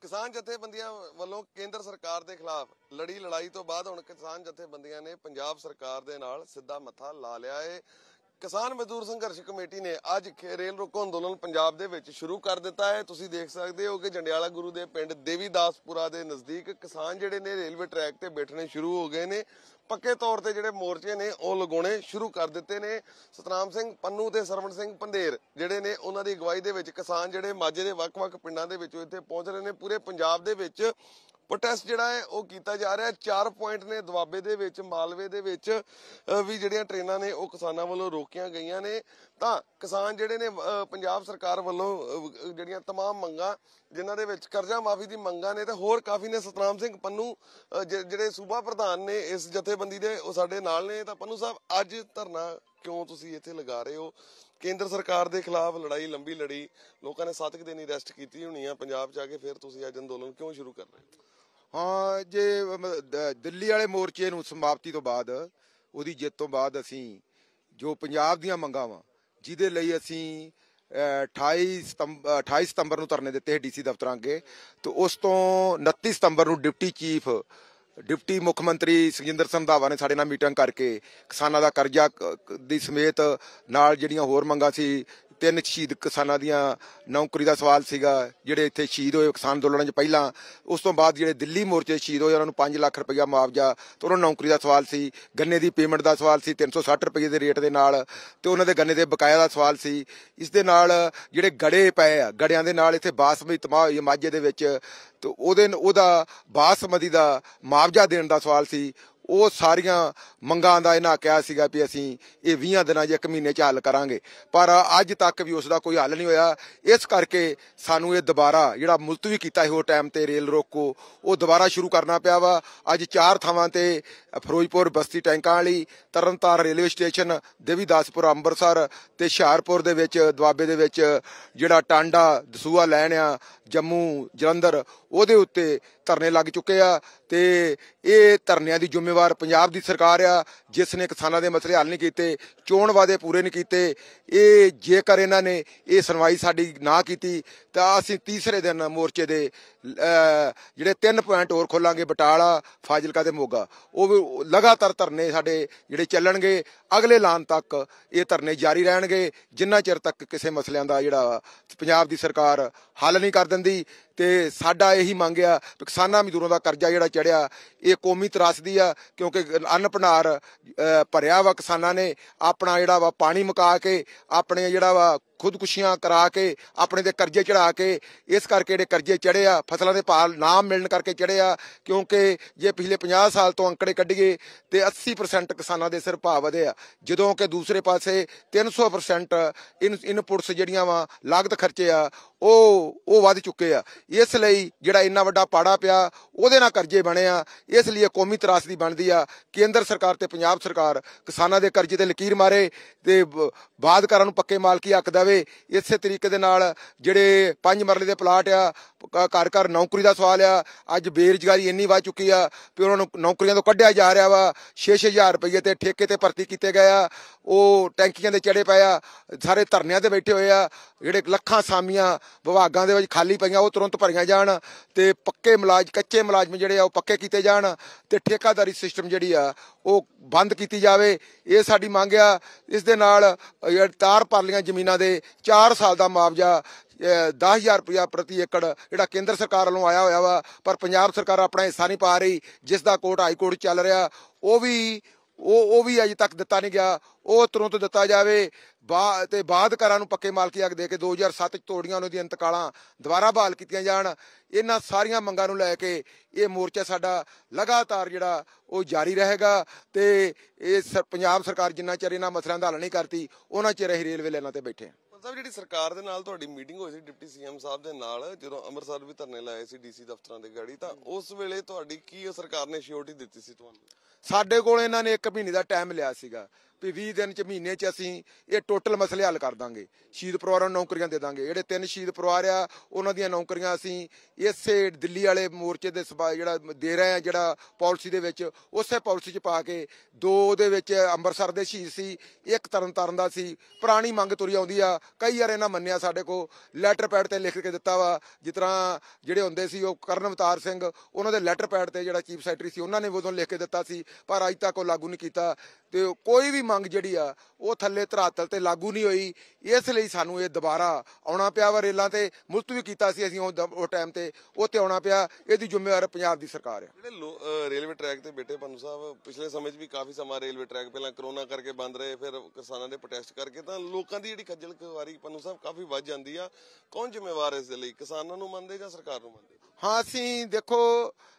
ਕਿਸਾਨ ਜਥੇਬੰਦੀਆਂ ਵੱਲੋਂ ਕੇਂਦਰ ਸਰਕਾਰ ਦੇ ਖਿਲਾਫ ਲੜੀ ਲੜਾਈ ਤੋਂ ਬਾਅਦ ਹੁਣ ਕਿਸਾਨ ਜਥੇਬੰਦੀਆਂ ਨੇ ਪੰਜਾਬ ਸਰਕਾਰ ਦੇ ਨਾਲ ਸਿੱਧਾ ਮੱਥਾ ਲਾ ਲਿਆ ਏ ਕਿਸਾਨ ਮਜ਼ਦੂਰ ਸੰਘਰਸ਼ ਕਮੇਟੀ ਨੇ ਅੱਜ ਰੇਲ ਰੋਕੋ ਅੰਦੋਲਨ ਪੰਜਾਬ ਦੇ ਵਿੱਚ ਸ਼ੁਰੂ ਕਰ ਦਿੱਤਾ ਹੈ ਤੁਸੀਂ ਦੇਖ ਸਕਦੇ ਹੋ ਕਿ ਜੰਡਿਆਲਾ ਗੁਰੂ ਦੇ ਪਿੰਡ ਦੇਵੀਦਾਸਪੁਰਾ ਦੇ ਨਜ਼ਦੀਕ ਕਿਸਾਨ ਜਿਹੜੇ ਨੇ ਰੇਲਵੇ ਟਰੈਕ ਤੇ ਬੈਠਣੇ ਸ਼ੁਰੂ ਹੋ ਗਏ ਨੇ ਪੱਕੇ ਤੌਰ ਤੇ ਜਿਹੜੇ ਮੋਰਚੇ ਨੇ ਉਹ ਲਗਾਉਣੇ ਸ਼ੁਰੂ ਕਰ ਦਿੱਤੇ ਨੇ ਸਤਨਾਮ ਸਿੰਘ ਪੰਨੂ ਤੇ ਸਰਵਣ ਸਿੰਘ ਪੰਦੇਰ ਜਿਹੜੇ ਨੇ ਉਹਨਾਂ ਦੀ ਅਗਵਾਈ ਦੇ ਵਿੱਚ ਕਿਸਾਨ ਜਿਹੜੇ ਮਾਝੇ ਦੇ ਵੱਖ-ਵੱਖ ਪਿੰਡਾਂ ਦੇ ਵਿੱਚੋਂ ਇੱਥੇ ਪਹੁੰਚ ਰਹੇ ਨੇ ਪੂਰੇ ਪੰਜਾਬ ਦੇ ਵਿੱਚ ਪ੍ਰੋਟੈਸਟ ਜਿਹੜਾ ਹੈ ਉਹ ਕੀਤਾ ਜਾ ਰਿਹਾ ਚਾਰ ਪੁਆਇੰਟ ਨੇ ਦਵਾਬੇ ਦੇ ਵਿੱਚ ਮਾਲਵੇ ਦੇ ਵਿੱਚ ਵੀ ਜਿਹੜੀਆਂ ਟ੍ਰੇਨਾਂ ਨੇ ਉਹ ਕਿਸਾਨਾਂ ਵੱਲੋਂ ਰੋਕੀਆਂ ਗਈਆਂ ਨੇ ਤਾਂ ਕਿਸਾਨ ਜਿਹੜੇ ਨੇ ਪੰਜਾਬ ਸਰਕਾਰ ਵੱਲੋਂ ਜਿਹੜੀਆਂ तमाम ਮੰਗਾਂ ਜਿਨ੍ਹਾਂ ਦੇ ਵਿੱਚ ਕਰਜ਼ਾ ਮਾਫੀ ਦੀ ਮੰਗਾਂ ਨੇ ਤੇ ਹੋਰ ਕਾਫੀ ਨੇ ਸਤਨਾਮ ਸਿੰਘ ਪੰਨੂ ਜਿਹੜੇ ਸੂਬਾ ਪ੍ਰਧਾਨ ਨੇ ਇਸ ਜਥੇਬੰਦੀ ਦੇ ਉਹ ਸਾਡੇ ਨਾਲ ਨੇ ਤਾਂ ਪੰਨੂ ਸਾਹਿਬ ਅੱਜ ਧਰਨਾ ਕਿਉਂ ਤੁਸੀਂ ਇੱਥੇ ਲਗਾ ਰਹੇ ਹੋ ਕੇਂਦਰ ਸਰਕਾਰ ਦੇ ਖਿਲਾਫ ਲੜਾਈ ਲੰਬੀ ਲੜੀ ਲੋਕਾਂ ਨੇ 7 ਦਿਨ ਹੀ ਰੈਸਟ ਕੀਤੀ ਹੋਣੀ ਆ ਪੰਜਾਬ ਜਾ ਕੇ ਫਿਰ ਤੁਸੀਂ ਅੱਜ ਅੰਦੋਲਨ ਕਿਉਂ ਸ਼ੁਰੂ ਕਰ ਰਹੇ ਹੋ ਹਾਂ ਜੇ ਦਿੱਲੀ ਵਾਲੇ ਮੋਰਚੇ ਨੂੰ ਸਮਾਪਤੀ ਤੋਂ ਬਾਅਦ ਉਹਦੀ ਜਿੱਤ ਤੋਂ ਬਾਅਦ ਅਸੀਂ ਜੋ ਪੰਜਾਬ ਦੀਆਂ ਮੰਗਾਂ ਵਾਂ ਜਿਹਦੇ ਲਈ ਅਸੀਂ 28 ਸਤੰਬਰ 28 ਸਤੰਬਰ ਨੂੰ ਧਰਨੇ ਦਿੱਤੇ ਡੀਸੀ ਦਫ਼ਤਰਾਂ ਅੱਗੇ ਤੇ ਉਸ ਤੋਂ 29 ਸਤੰਬਰ ਨੂੰ ਡਿਪਟੀ ਚੀਫ ਡਿਪਟੀ ਮੁੱਖ ਮੰਤਰੀ ਸੁਖਜਿੰਦਰ ਸੰਧਾਵਾ ਨੇ ਸਾਡੇ ਨਾਲ ਮੀਟਿੰਗ ਕਰਕੇ ਕਿਸਾਨਾਂ ਦਾ ਕਰਜ਼ਾ ਦੀ ਸਮੇਤ ਨਾਲ ਜਿਹੜੀਆਂ ਹੋਰ ਮੰਗਾਂ ਸੀ ਤਿੰਨ ਸ਼ਹੀਦ ਕਿਸਾਨਾਂ ਦੀਆਂ ਨੌਕਰੀ ਦਾ ਸਵਾਲ ਸੀਗਾ ਜਿਹੜੇ ਇੱਥੇ ਸ਼ਹੀਦ ਹੋਏ ਕਿਸਾਨ ਅੰਦੋਲਨ 'ਚ ਪਹਿਲਾਂ ਉਸ ਤੋਂ ਬਾਅਦ ਜਿਹੜੇ ਦਿੱਲੀ ਮੋਰਚੇ ਸ਼ਹੀਦ ਹੋਏ ਉਹਨਾਂ ਨੂੰ 5 ਲੱਖ ਰੁਪਇਆ ਮੁਆਵਜ਼ਾ ਤੇ ਉਹਨਾਂ ਨੂੰ ਨੌਕਰੀ ਦਾ ਸਵਾਲ ਸੀ ਗੰਨੇ ਦੀ ਪੇਮੈਂਟ ਦਾ ਸਵਾਲ ਸੀ 360 ਰੁਪਏ ਦੇ ਰੇਟ ਦੇ ਨਾਲ ਤੇ ਉਹਨਾਂ ਦੇ ਗੰਨੇ ਦੇ ਬਕਾਇਆ ਦਾ ਸਵਾਲ ਸੀ ਇਸ ਦੇ ਨਾਲ ਜਿਹੜੇ ਗੜੇ ਪਏ ਆ ਗੜਿਆਂ ਦੇ ਨਾਲ ਇੱਥੇ ਬਾਸਮਤੀ ਤਮਾ ਹੋਈ ਦੇ ਵਿੱਚ ਤੇ ਉਹਦੇ ਉਹਦਾ ਬਾਸਮਤੀ ਦਾ ਮੁਆਵਜ਼ਾ ਦੇਣ ਦਾ ਸਵਾਲ ਸੀ ਉਹ ਸਾਰੀਆਂ ਮੰਗਾਂ ਦਾ ਇਹਨਾਂ ਕਿਹਾ ਸੀਗਾ ਵੀ ਅਸੀਂ ਇਹ 20 ਦਿਨਾਂ ਜਾਂ 1 ਮਹੀਨੇ ਚ ਹੱਲ ਕਰਾਂਗੇ ਪਰ ਅੱਜ ਤੱਕ ਵੀ ਉਸ ਦਾ ਕੋਈ ਹੱਲ ਨਹੀਂ ਹੋਇਆ ਇਸ ਕਰਕੇ ਸਾਨੂੰ ਇਹ ਦੁਬਾਰਾ ਜਿਹੜਾ ਮੁਲਤਵੀ ਕੀਤਾ ਸੀ ਉਹ ਟਾਈਮ ਤੇ ਰੇਲ ਰੋਕੋ ਉਹ ਦੁਬਾਰਾ ਸ਼ੁਰੂ ਕਰਨਾ ਪਿਆ ਵਾ ਅੱਜ ਚਾਰ ਥਾਵਾਂ ਤੇ ਫਿਰੋਜ਼ਪੁਰ ਬਸਤੀ ਟੈਂਕਾਂ ਵਾਲੀ ਤਰਨਤਾਰ ਰੇਲਵੇ ਸਟੇਸ਼ਨ ਦੇਵੀਦਾਸਪੁਰ ਅੰਮ੍ਰਿਤਸਰ ਤੇ ਹੁਸ਼ਿਆਰਪੁਰ ਦੇ ਵਿੱਚ ਦੁਆਬੇ ਦੇ ਵਿੱਚ ਜਿਹੜਾ ਟਾਂਡਾ ਦਸੂਆ ਲੈਣ ਆ ਜੰਮੂ ਜਲੰਧਰ ਉਹਦੇ ਉੱਤੇ ਧਰਨੇ ਲੱਗ ਚੁੱਕੇ ਆ ਤੇ ਇਹ ਧਰਨਿਆਂ ਦੀ ਜ਼ਿੰਮੇਵਾਰ ਪੰਜਾਬ ਦੀ ਸਰਕਾਰ ਆ ਜਿਸ ਨੇ ਕਿਸਾਨਾਂ ਦੇ ਮਸਲੇ ਹੱਲ ਨਹੀਂ ਕੀਤੇ ਚੋਣ ਵਾਦੇ ਪੂਰੇ ਨਹੀਂ ਕੀਤੇ ਇਹ ਜੇਕਰ ਇਹਨਾਂ ਨੇ ਇਹ ਸੁਣਵਾਈ ਸਾਡੀ ਨਾ ਕੀਤੀ ਤਾਂ ਅਸੀਂ ਤੀਸਰੇ ਦਿਨ ਮੋਰਚੇ ਦੇ ਜਿਹੜੇ ਤਿੰਨ ਪੁਆਇੰਟ ਹੋਰ ਖੋਲਾਂਗੇ ਬਟਾਲਾ ਫਾਜ਼ਿਲਕਾ ਤੇ ਮੋਗਾ ਉਹ ਲਗਾਤਾਰ ਧਰਨੇ ਸਾਡੇ ਜਿਹੜੇ ਚੱਲਣਗੇ ਅਗਲੇ ਐਲਾਨ ਤੱਕ ਇਹ ਧਰਨੇ ਜਾਰੀ ਰਹਿਣਗੇ ਜਿੰਨਾ ਚਿਰ ਤੱਕ ਕਿਸੇ ਮਸਲਿਆਂ ਦਾ ਜਿਹੜਾ ਪੰਜਾਬ ਦੀ ਸਰਕਾਰ ਹੱਲ ਨਹੀਂ ਕਰ ਦਿੰਦੀ ਤੇ ਸਾਡਾ ਇਹੀ ਮੰਗ ਆ ਕਿਸਾਨਾਂ ਮਜ਼ਦੂਰਾਂ ਦਾ ਕਰਜ਼ਾ ਜਿਹੜਾ ਚੜਿਆ ਇਹ ਕੌਮੀ ਤਰਾਸਦੀ ਆ ਕਿਉਂਕਿ ਅੰਨ ਭੰਡਾਰ ਭਰਿਆ ਵਾ ਕਿਸਾਨਾਂ ਨੇ ਆਪਣਾ ਜਿਹੜਾ ਵਾ ਪਾਣੀ ਮੁਕਾ ਕੇ ਆਪਣੇ ਜਿਹੜਾ ਵਾ ਖੁਦਕੁਸ਼ੀਆਂ ਕਰਾ ਕੇ ਆਪਣੇ ਦੇ ਕਰਜ਼ੇ ਚੜਾ ਕੇ ਇਸ ਕਰਕੇ ਜਿਹੜੇ ਕਰਜ਼ੇ ਚੜੇ ਆ ਫਸਲਾਂ ਦੇ ਭਾਅ ਨਾ ਮਿਲਣ ਕਰਕੇ ਚੜੇ ਆ ਕਿਉਂਕਿ ਜੇ ਪਿਛਲੇ 50 ਸਾਲ ਤੋਂ ਅੰਕੜੇ ਕੱਢੀਏ ਤੇ 80% ਕਿਸਾਨਾਂ ਦੇ ਸਿਰ ਭਾਅ ਵਧੇ ਆ ਜਦੋਂ ਕਿ ਦੂਸਰੇ ਪਾਸੇ 300% ਇਨਪੁਟਸ ਜਿਹੜੀਆਂ ਵਾ ਲਾਗਤ ਖਰਚੇ ਆ ਉਹ ਉਹ ਵੱਧ ਚੁੱਕੇ ਆ ਇਸ ਲਈ ਜਿਹੜਾ ਇੰਨਾ ਵੱਡਾ ਪਾੜਾ ਪਿਆ ਉਹਦੇ ਨਾਲ ਕਰਜ਼ੇ ਬਣੇ ਆ ਇਸ ਲਈ ਕੌਮੀ ਤਰਾਸਦੀ ਬਣਦੀ ਆ ਕੇਂਦਰ ਸਰਕਾਰ ਤੇ ਪੰਜਾਬ ਸਰਕਾਰ ਕਿਸਾਨਾਂ ਦੇ ਕਰਜ਼ੇ ਤੇ ਲਕੀਰ ਮਾਰੇ ਤੇ ਬਾਦਕਾਰਾਂ ਨੂੰ ਪੱਕੇ ਮਾਲਕੀ ਹੱਕ ਦਾ ਜਾਵੇ ਇਸੇ ਤਰੀਕੇ ਦੇ ਨਾਲ ਜਿਹੜੇ ਪੰਜ ਮਰਲੇ ਦੇ ਪਲਾਟ ਆ ਘਰ ਘਰ ਨੌਕਰੀ ਦਾ ਸਵਾਲ ਆ ਅੱਜ ਬੇਰੋਜ਼ਗਾਰੀ ਇੰਨੀ ਵੱਧ ਚੁੱਕੀ ਆ ਕਿ ਉਹਨਾਂ ਨੂੰ ਨੌਕਰੀਆਂ ਤੋਂ ਕੱਢਿਆ ਜਾ ਰਿਹਾ ਵਾ 6-6000 ਰੁਪਏ ਤੇ ਠੇਕੇ ਤੇ ਭਰਤੀ ਕੀਤੇ ਗਏ ਆ ਉਹ ਟੈਂਕੀਆਂ ਦੇ ਚੜੇ ਪਏ ਆ ਸਾਰੇ ਧਰਨਿਆਂ ਤੇ ਬੈਠੇ ਹੋਏ ਆ ਜਿਹੜੇ ਲੱਖਾਂ ਸਾਮੀਆਂ ਵਿਭਾਗਾਂ ਦੇ ਵਿੱਚ ਖਾਲੀ ਪਈਆਂ ਉਹ ਤੁਰੰਤ ਭਰੀਆਂ ਜਾਣ ਤੇ ਪੱਕੇ ਮਲਾਜ ਕੱਚੇ ਮਲਾਜ਼ਮ ਜਿਹੜੇ ਆ ਉਹ ਪੱਕੇ ਕੀਤੇ ਜਾਣ ਤੇ ਠੇਕਾਦਾਰੀ ਸਿਸਟਮ ਜਿਹੜੀ ਆ ਉਹ ਬੰਦ ਕੀਤੀ ਜਾਵੇ ਇਹ ਸਾਡੀ ਮੰਗ ਆ ਇਸ ਦੇ ਨਾਲ ਤਾਰ ਪਰਲੀਆਂ ਜ਼ਮੀਨਾਂ ਦੇ 4 ਸਾਲ ਦਾ ਮੁਆਵਜ਼ਾ 10000 ਰੁਪਇਆ ਪ੍ਰਤੀ ਏਕੜ ਜਿਹੜਾ ਕੇਂਦਰ ਸਰਕਾਰ ਵੱਲੋਂ ਆਇਆ ਹੋਇਆ ਵਾ ਪਰ ਪੰਜਾਬ ਸਰਕਾਰ ਆਪਣਾ ਹਿੱਸਾ ਨਹੀਂ ਪਾ ਰਹੀ ਜਿਸ ਦਾ ਕੋਰਟ ਹਾਈ ਕੋਰਟ ਚੱਲ ਰਿਹਾ ਉਹ ਵੀ ਉਹ ਉਹ ਵੀ ਅਜੇ ਤੱਕ ਦਿੱਤਾ ਨਹੀਂ ਗਿਆ ਉਹ ਤੁਰੰਤ ਦਿੱਤਾ ਜਾਵੇ ਤੇ ਬਾਅਦ ਕਰਾਂ ਨੂੰ ਪੱਕੇ ਮਾਲਕੀ ਆਗ ਦੇ ਕੇ 2007 ਚ ਤੋੜੀਆਂ ਉਹਨਾਂ ਦੀਆਂ ਇੰਤਕਾਲਾਂ ਦੁਬਾਰਾ ਬਹਾਲ ਕੀਤੀਆਂ ਜਾਣ ਇਹਨਾਂ ਸਾਰੀਆਂ ਮੰਗਾਂ ਨੂੰ ਲੈ ਕੇ ਇਹ ਮੋਰਚਾ ਸਾਡਾ ਲਗਾਤਾਰ ਜਿਹੜਾ ਉਹ ਜਾਰੀ ਰਹੇਗਾ ਤੇ ਇਹ ਪੰਜਾਬ ਸਰਕਾਰ ਜਿੰਨਾ ਚਿਰ ਇਹਨਾਂ ਮਸਲਿਆਂ ਦਾ ਹੱਲ ਨਹੀਂ ਕਰਤੀ ਉਹਨਾਂ ਚਿਰ ਅਸੀਂ ਰੇਲਵੇ ਲੈਣਾ ਤੇ ਬੈਠੇ ਹਾਂ ਸਾਹਿਬ ਜਿਹੜੀ ਸਰਕਾਰ ਦੇ ਨਾਲ ਤੁਹਾਡੀ ਮੀਟਿੰਗ ਹੋਈ ਸੀ ਡਿਪਟੀ ਸੀਐਮ ਸਾਹਿਬ ਦੇ ਨਾਲ ਜਦੋਂ ਅੰਮ੍ਰਿਤਸਰ ਵੀ ਧਰਨੇ ਲਾਏ ਸੀ ਡੀਸੀ ਦਫ਼ਤਰਾਂ ਦੇ ਗਾੜੀ ਤਾਂ ਉਸ ਵੇਲੇ ਤੁਹਾਡੀ ਕੀ ਸਰਕਾਰ ਨੇ ਸ਼ਿਓਰਟੀ ਦਿੱਤੀ ਸੀ ਤੁਹਾਨੂੰ ਸਾਡੇ ਕੋਲ ਇਹਨਾਂ ਨੇ 1 ਮਹੀਨੇ ਦਾ ਟਾਈਮ ਲਿਆ ਸੀਗਾ ਵੀ 20 ਦਿਨ ਚ ਮਹੀਨੇ ਚ ਅਸੀਂ ਇਹ ਟੋਟਲ ਮਸਲੇ ਹੱਲ ਕਰ ਦਾਂਗੇ ਸ਼ਹੀਦ ਪਰਿਵਾਰਾਂ ਨੂੰ ਨੌਕਰੀਆਂ ਦੇ ਦਾਂਗੇ ਜਿਹੜੇ ਤਿੰਨ ਸ਼ਹੀਦ ਪਰਿਵਾਰ ਆ ਉਹਨਾਂ ਦੀਆਂ ਨੌਕਰੀਆਂ ਅਸੀਂ ਇਸੇ ਦਿੱਲੀ ਵਾਲੇ ਮੋਰਚੇ ਦੇ ਸਭਾ ਜਿਹੜਾ ਦੇ ਰਹੇ ਆ ਜਿਹੜਾ ਪਾਲਿਸੀ ਦੇ ਵਿੱਚ ਉਸੇ ਪਾਲਿਸੀ ਚ ਪਾ ਕੇ ਦੋ ਦੇ ਵਿੱਚ ਅੰਮ੍ਰਿਤਸਰ ਦੇ ਸ਼ਹੀਦ ਸੀ ਇੱਕ ਤਰਨਤਾਰਨ ਦਾ ਸੀ ਪੁਰਾਣੀ ਮੰਗ ਤੁਰੀ ਆਉਂਦੀ ਆ ਕਈ ਵਾਰ ਇਹਨਾਂ ਮੰਨਿਆ ਸਾਡੇ ਕੋ ਲੈਟਰ ਪੈਡ ਤੇ ਲਿਖ ਕੇ ਦਿੱਤਾ ਵਾ ਜਿਸ ਤਰ੍ਹਾਂ ਜਿਹੜੇ ਹੁੰਦੇ ਸੀ ਉਹ ਕਰਨ ਅਵਤਾਰ ਸਿੰਘ ਉਹਨਾਂ ਦੇ ਲੈਟਰ ਪੈਡ ਤੇ ਜਿਹੜਾ ਚੀਫ ਸੈਕਟਰੀ ਸੀ ਉਹਨਾਂ ਨੇ ਉਦੋਂ ਲਿਖ ਕੇ ਦਿੱਤਾ ਸੀ ਪਰ ਅਜ ਤੱਕ ਉਹ ਲਾਗੂ ਨਹੀਂ ਕੀਤਾ ਤੇ ਕੋਈ ਵੀ ਮੰਗ ਜਿਹੜੀ ਆ ਉਹ ਥੱਲੇ ਧਰਾਤਲ ਤੇ ਲਾਗੂ ਨਹੀਂ ਹੋਈ ਇਸ ਲਈ ਸਾਨੂੰ ਇਹ ਦੁਬਾਰਾ ਆਉਣਾ ਪਿਆ ਵਾ ਰੇਲਾਂ ਤੇ ਮੁਲਤਵੀ ਕੀਤਾ ਸੀ ਅਸੀਂ ਉਹ ਟਾਈਮ ਤੇ ਉਹ ਤੇ ਆਉਣਾ ਪਿਆ ਇਹਦੀ ਜ਼ਿੰਮੇਵਾਰ ਪੰਜਾਬ ਦੀ ਸਰਕਾਰ ਆ ਜਿਹੜੇ ਰੇਲਵੇ ਟਰੈਕ ਤੇ ਬੇਟੇ ਪੰਨੂ ਸਾਹਿਬ ਪਿਛਲੇ ਸਮੇਂ 'ਚ ਵੀ ਕਾਫੀ ਸਮਾਂ ਰੇਲਵੇ ਟਰੈਕ ਪਹਿਲਾਂ ਕਰੋਨਾ ਕਰਕੇ ਬੰਦ ਰਹੇ ਫਿਰ ਕਿਸਾਨਾਂ ਦੇ ਪ੍ਰੋਟੈਸਟ ਕਰਕੇ ਤਾਂ ਲੋਕਾਂ ਦੀ ਜਿਹੜੀ ਖੱਜਲ ਖਵਾਰੀ ਪੰਨੂ ਸਾਹਿਬ ਕਾਫੀ ਵੱਧ ਜਾਂਦੀ ਆ ਕੌਣ ਜ਼ਿੰਮੇਵਾਰ ਇਸ ਦੇ ਲਈ ਕਿਸਾਨਾਂ ਨੂੰ ਮੰਨਦੇ ਜਾਂ ਸਰਕਾਰ ਨੂੰ ਮੰਨਦੇ ਹਾਂ ਅਸੀਂ ਦੇਖੋ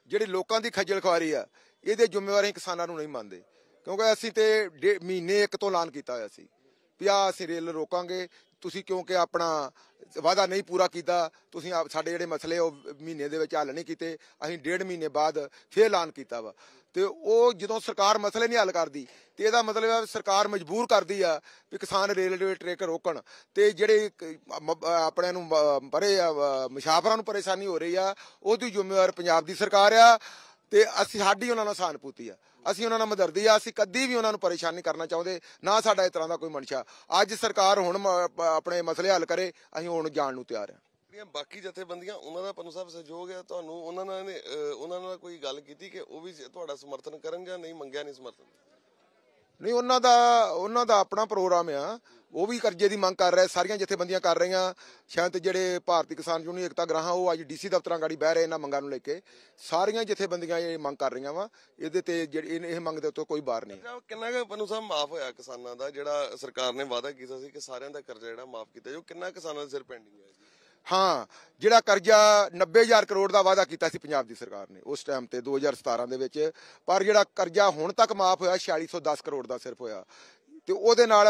ਜਿਹੜੀ ਲੋਕਾਂ ਦੀ ਖੱਜਲ ਖਵਾਰੀ ਆ ਇਹਦੇ ਜ਼ਿੰਮੇਵਾਰ ਕਿਸਾਨਾਂ ਨੂੰ ਨਹੀਂ ਮੰਨਦੇ ਕਿਉਂਕਿ ਅਸੀਂ ਤੇ ਮਹੀਨੇ ਇੱਕ ਤੋਂ ਐਲਾਨ ਕੀਤਾ ਹੋਇਆ ਸੀ ਵੀ ਆ ਅਸੀਂ ਰੇਲ ਰੋਕਾਂਗੇ ਤੁਸੀਂ ਕਿਉਂਕਿ ਆਪਣਾ ਵਾਦਾ ਨਹੀਂ ਪੂਰਾ ਕੀਤਾ ਤੁਸੀਂ ਆ ਸਾਡੇ ਜਿਹੜੇ ਮਸਲੇ ਉਹ ਮਹੀਨੇ ਦੇ ਵਿੱਚ ਹੱਲ ਨਹੀਂ ਕੀਤੇ ਅਸੀਂ ਡੇਢ ਮਹੀਨੇ ਬਾਅਦ ਫੇਰ ਐਲਾਨ ਕੀਤਾ ਵਾ ਤੇ ਉਹ ਜਦੋਂ ਸਰਕਾਰ ਮਸਲੇ ਨਹੀਂ ਹੱਲ ਕਰਦੀ ਤੇ ਇਹਦਾ ਮਤਲਬ ਹੈ ਸਰਕਾਰ ਮਜਬੂਰ ਕਰਦੀ ਆ ਵੀ ਕਿਸਾਨ ਰੇਲਵੇ ਟ੍ਰੈਕ ਰੋਕਣ ਤੇ ਜਿਹੜੇ ਆਪਣੇ ਨੂੰ ਪਰੇ ਮੁਸਾਫਰਾਂ ਨੂੰ ਪਰੇਸ਼ਾਨੀ ਹੋ ਰਹੀ ਆ ਉਹਦੀ ਜ਼ਿੰਮੇਵਾਰ ਪੰਜਾਬ ਦੀ ਸਰਕਾਰ ਆ ਤੇ ਅਸੀਂ ਸਾਡੀ ਉਹਨਾਂ ਨਾਲ ਸਹਾਨਪੂਤੀ ਆ ਅਸੀਂ ਉਹਨਾਂ ਨਾਲ ਮਦਰਦੀ ਆ ਅਸੀਂ ਕਦੀ ਵੀ ਉਹਨਾਂ ਨੂੰ ਪਰੇਸ਼ਾਨ ਨਹੀਂ ਕਰਨਾ ਚਾਹੁੰਦੇ ਨਾ ਸਾਡਾ ਇਸ ਤਰ੍ਹਾਂ ਦਾ ਕੋਈ ਮਨਸ਼ਾ ਅੱਜ ਸਰਕਾਰ ਹੁਣ ਆਪਣੇ ਮਸਲੇ ਹੱਲ ਕਰੇ ਅਸੀਂ ਹੁਣ ਜਾਣ ਨੂੰ ਤਿਆਰ ਆ ਜਿਹੜੀਆਂ ਬਾਕੀ ਜਥੇਬੰਦੀਆਂ ਉਹਨਾਂ ਦਾ ਪਨੂ ਸਾਹਿਬ ਸਹਿਯੋਗ ਹੈ ਤੁਹਾਨੂੰ ਉਹਨਾਂ ਨਾਲ ਉਹਨਾਂ ਨਾਲ ਕੋਈ ਗੱਲ ਕੀਤੀ ਕਿ ਉਹ ਵੀ ਤੁਹਾਡਾ ਸਮਰਥਨ ਕਰਨ ਜਾਂ ਨਹੀਂ ਮੰਗਿਆ ਨਹੀਂ ਸਮਰਥਨ ਨਹੀਂ ਉਹਨਾਂ ਦਾ ਉਹਨਾਂ ਦਾ ਆਪਣਾ ਪ੍ਰੋਗਰਾਮ ਆ ਉਹ ਵੀ ਕਰਜ਼ੇ ਦੀ ਮੰਗ ਕਰ ਰਹੇ ਸਾਰੀਆਂ ਜਥੇਬੰਦੀਆਂ ਕਰ ਰਹੀਆਂ ਸ਼ਾਇਦ ਜਿਹੜੇ ਭਾਰਤੀ ਕਿਸਾਨ ਯੂਨੀਅਨ ਇਕਤਾ ਗ੍ਰਾਹਾਂ ਉਹ ਅੱਜ ਡੀਸੀ ਦਫ਼ਤਰਾਂ ਗਾੜੀ ਬਹਿ ਰਹੇ ਇਹਨਾਂ ਮੰਗਾਂ ਨੂੰ ਲੈ ਕੇ ਸਾਰੀਆਂ ਜਥੇਬੰਦੀਆਂ ਇਹ ਮੰਗ ਕਰ ਰਹੀਆਂ ਵਾ ਇਹਦੇ ਤੇ ਜਿਹੜੀ ਇਹ ਮੰਗ ਦੇ ਉੱਤੇ ਕੋਈ ਬਾਰ ਨਹੀਂ ਕਿੰਨਾ ਕੁ ਪਨੂ ਸਾਹਿਬ ਮਾਫ ਹੋਇਆ ਕਿਸਾਨਾਂ ਦਾ ਜਿਹੜਾ ਸਰਕਾਰ ਨੇ ਵਾਅਦਾ ਕੀਤਾ ਸੀ ਕਿ ਸਾਰਿਆਂ ਦਾ ਕਰਜ਼ਾ ਜਿਹੜਾ ਮਾਫ ਕੀਤਾ ਜੋ ਕਿੰਨਾ ਕਿਸਾਨਾਂ ਦੇ ਸਿਰ ਪੈਂਡਿੰਗ ਹੈ ਹਾਂ ਜਿਹੜਾ ਕਰਜ਼ਾ 90000 ਕਰੋੜ ਦਾ ਵਾਅਦਾ ਕੀਤਾ ਸੀ ਪੰਜਾਬ ਦੀ ਸਰਕਾਰ ਨੇ ਉਸ ਟਾਈਮ ਤੇ 2017 ਦੇ ਵਿੱਚ ਪਰ ਜਿਹੜਾ ਕਰਜ਼ਾ ਹੁਣ ਤੱਕ ਮਾਫ ਹੋਇਆ 4610 ਕਰੋੜ ਦਾ ਸਿਰਫ ਹੋਇਆ ਤੇ ਉਹਦੇ ਨਾਲ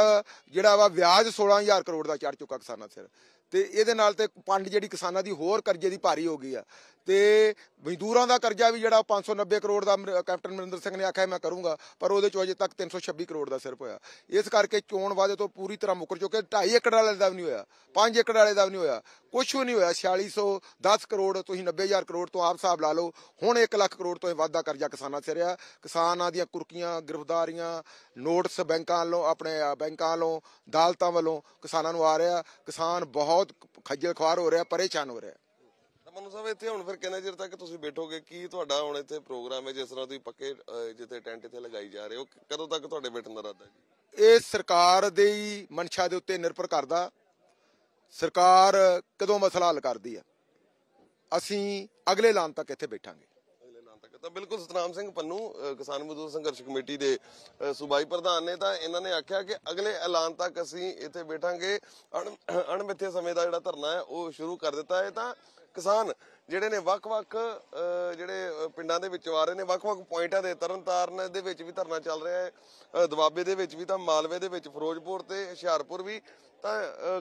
ਜਿਹੜਾ ਵਾ ਵਿਆਜ 16000 ਕਰੋੜ ਦਾ ਚੜ ਚੁੱਕਾ ਕਿਸਾਨਾਂ ਸਿਰ ਤੇ ਇਹਦੇ ਨਾਲ ਤੇ ਪੰਡ ਜਿਹੜੀ ਕਿਸਾਨਾਂ ਦੀ ਹੋਰ ਕਰਜ਼ੇ ਦੀ ਭਾਰੀ ਹੋ ਗਈ ਆ ਤੇ ਮਜ਼ਦੂਰਾਂ ਦਾ ਕਰਜ਼ਾ ਵੀ ਜਿਹੜਾ 590 ਕਰੋੜ ਦਾ ਕੈਪਟਨ ਮਨਿੰਦਰ ਸਿੰਘ ਨੇ ਆਖਿਆ ਮੈਂ ਕਰੂੰਗਾ ਪਰ ਉਹਦੇ ਚੋਂ ਅਜੇ ਤੱਕ 326 ਕਰੋੜ ਦਾ ਸਿਰਫ ਹੋਇਆ ਇਸ ਕਰਕੇ ਚੋਣ ਵਾਦੇ ਤੋਂ ਪੂਰੀ ਤਰ੍ਹਾਂ ਮੁਕਰ ਚੁੱਕੇ 2.5 ਏਕੜ ਵਾਲੇ ਦਾ ਵੀ ਨਹੀਂ ਹੋਇਆ 5 ਏਕੜ ਵਾਲੇ ਦਾ ਵੀ ਨਹੀਂ ਹੋਇਆ ਕੁਝ ਵੀ ਨਹੀਂ ਹੋਇਆ 4610 ਕਰੋੜ ਤੁਸੀਂ 90000 ਕਰੋੜ ਤੋਂ ਆਪ ਹਿਸਾਬ ਲਾ ਲਓ ਹੁਣ 1 ਲੱਖ ਕਰੋੜ ਤੋਂ ਇਹ ਵਾਧਾ ਕਰਜ਼ਾ ਕਿਸਾਨਾਂ ਸਿਰ ਆ ਕਿਸਾਨਾਂ ਦੀਆਂ ਕੁਰਕੀਆਂ ਗ੍ਰਿਫਤਾਰੀਆਂ ਨੋਟਸ ਬੈਂਕਾਂ ਵੱਲੋਂ ਆਪਣੇ ਬੈਂਕਾਂ ਵੱਲੋਂ ਅਦਾਲਤਾਂ ਵੱਲੋਂ ਕਿਸਾਨਾਂ ਨੂੰ ਆ ਰਿਹਾ ਕਿਸਾਨ ਬਹੁਤ ਬਹੁਤ ਖੱਜਲ ਖਵਾਰ ਹੋ ਰਿਹਾ ਪਰੇਸ਼ਾਨ ਹੋ ਰਿਹਾ ਮਨੂ ਸਾਹਿਬ ਇੱਥੇ ਹੁਣ ਫਿਰ ਕਿੰਨੇ ਚਿਰ ਤੱਕ ਤੁਸੀਂ ਬੈਠੋਗੇ ਕੀ ਤੁਹਾਡਾ ਹੁਣ ਇੱਥੇ ਪ੍ਰੋਗਰਾਮ ਹੈ ਜਿਸ ਤਰ੍ਹਾਂ ਤੁਸੀਂ ਪੱਕੇ ਜਿੱਥੇ ਟੈਂਟ ਇੱਥੇ ਲਗਾਈ ਜਾ ਰਹੇ ਹੋ ਕਦੋਂ ਤੱਕ ਤੁਹਾਡੇ ਬੈਠਣ ਦਾ ਇਰਾਦਾ ਜੀ ਇਹ ਸਰਕਾਰ ਦੇ ਹੀ ਮਨਸ਼ਾ ਦੇ ਉੱਤੇ ਨਿਰਭਰ ਕਰਦਾ ਸਰਕਾਰ ਕਦੋਂ ਮਸਲਾ ਹੱਲ ਕਰਦੀ ਹੈ ਅਸੀਂ ਅਗਲੇ ਲਾਂ ਤੱਕ ਇੱਥੇ ਬੈਠਾਂਗੇ ਤਾਂ ਬਿਲਕੁਲ ਸਤਨਾਮ ਸਿੰਘ ਪੰਨੂ ਕਿਸਾਨ ਮਜ਼ਦੂਰ ਸੰਘਰਸ਼ ਕਮੇਟੀ ਦੇ ਸੂਬਾਈ ਪ੍ਰਧਾਨ ਨੇ ਤਾਂ ਇਹਨਾਂ ਨੇ ਆਖਿਆ ਕਿ ਅਗਲੇ ਐਲਾਨ ਤੱਕ ਅਸੀਂ ਇੱਥੇ ਬੈਠਾਂਗੇ ਅਣ ਅਣਮਿੱਥੇ ਸਮੇਂ ਦਾ ਜਿਹੜਾ ਧਰਨਾ ਹੈ ਉਹ ਸ਼ੁਰੂ ਕਰ ਦਿੱਤਾ ਹੈ ਤਾਂ ਕਿਸਾਨ ਜਿਹੜੇ ਨੇ ਵੱਖ-ਵੱਖ ਜਿਹੜੇ ਪਿੰਡਾਂ ਦੇ ਵਿੱਚ ਆ ਰਹੇ ਨੇ ਵੱਖ-ਵੱਖ ਪੁਆਇੰਟਾਂ ਦੇ ਤਰਨਤਾਰਨ ਦੇ ਵਿੱਚ ਵੀ ਧਰਨਾ ਚੱਲ ਰਿਹਾ ਹੈ ਦਵਾਬੇ ਦੇ ਵਿੱਚ ਵੀ ਤਾਂ ਮਾਲਵੇ ਦੇ ਵਿੱਚ ਫਿਰੋਜ਼ਪੁਰ ਤੇ ਹੁਸ਼ਿਆਰਪੁਰ ਵੀ ਤਾਂ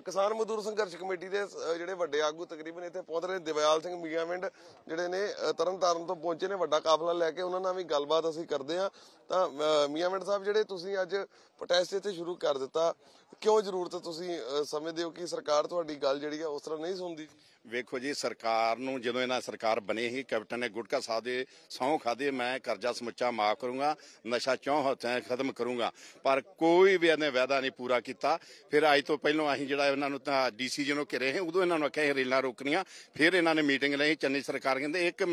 ਕਿਸਾਨ ਮਜ਼ਦੂਰ ਸੰਘਰਸ਼ ਕਮੇਟੀ ਦੇ ਜਿਹੜੇ ਵੱਡੇ ਆਗੂ ਤਕਰੀਬਨ ਇੱਥੇ ਪਹੁੰਚ ਰਹੇ ਦਿਵਿਆਲ ਸਿੰਘ ਮੀਆਵਿੰਡ ਜਿਹੜੇ ਨੇ ਤਰਨਤਾਰਨ ਤੋਂ ਪਹੁੰਚੇ ਨੇ ਵੱਡਾ ਕਾਫਲਾ ਲੈ ਕੇ ਉਹਨਾਂ ਨਾਲ ਵੀ ਗੱਲਬਾਤ ਅਸੀਂ ਕਰਦੇ ਆ ਤਾਂ ਮੀਆਵਿੰਡ ਸਾਹਿਬ ਜਿਹੜੇ ਤੁਸੀਂ ਅੱਜ ਪ੍ਰੋਟੈਸਟ ਇੱਥੇ ਸ਼ੁਰੂ ਕਰ ਦਿੱਤਾ ਕਿਉਂ ਜ਼ਰੂਰਤ ਤੁਸੀਂ ਸਮਝਦੇ ਹੋ ਕਿ ਸਰਕਾਰ ਤੁਹਾਡੀ ਗੱਲ ਜਿਹੜੀ ਆ ਉਸ ਤਰ੍ਹਾਂ ਨਹੀਂ ਸੁਣਦੀ ਵੇਖੋ ਜੀ ਸਰਕਾਰ ਨੂੰ ਜਦੋਂ ਇਹਨਾਂ ਸਰਕਾਰ ਬਣੇ ਹੀ ਕੈਪਟਨ ਨੇ ਗੁਟਕਾ ਸਾਦੇ ਸੌਂ ਖਾਦੇ ਮੈਂ ਕਰਜ਼ਾ ਸਮੁੱਚਾ ਮਾਫ ਕਰੂੰਗਾ ਨਸ਼ਾ ਚੌਂ ਹੱਥਾਂ ਖਤਮ ਕਰੂੰਗਾ ਪਰ ਕੋਈ ਵੀ ਇਹਨੇ ਵਾਅਦਾ ਨਹੀਂ ਪੂਰਾ ਕੀਤਾ ਫਿਰ ਅੱਜ ਤੋਂ ਪਹਿਲਾਂ ਅਸੀਂ ਜਿਹੜਾ ਇਹਨਾਂ ਨੂੰ ਤਾਂ ਡੀਸੀ ਜਨੋਂ ਨੂੰ ਘਿਰੇ ਉਦੋਂ ਇਹਨਾਂ ਨੂੰ ਆਖਿਆ ਰੇਲਾਂ ਰੋਕਣੀਆਂ ਫਿਰ ਇਹਨਾਂ ਨੇ ਮੀਟਿੰਗ ਲਈ ਚੰਨੀ ਸਰਕਾਰ ਕਹਿੰਦੇ ਇੱਕ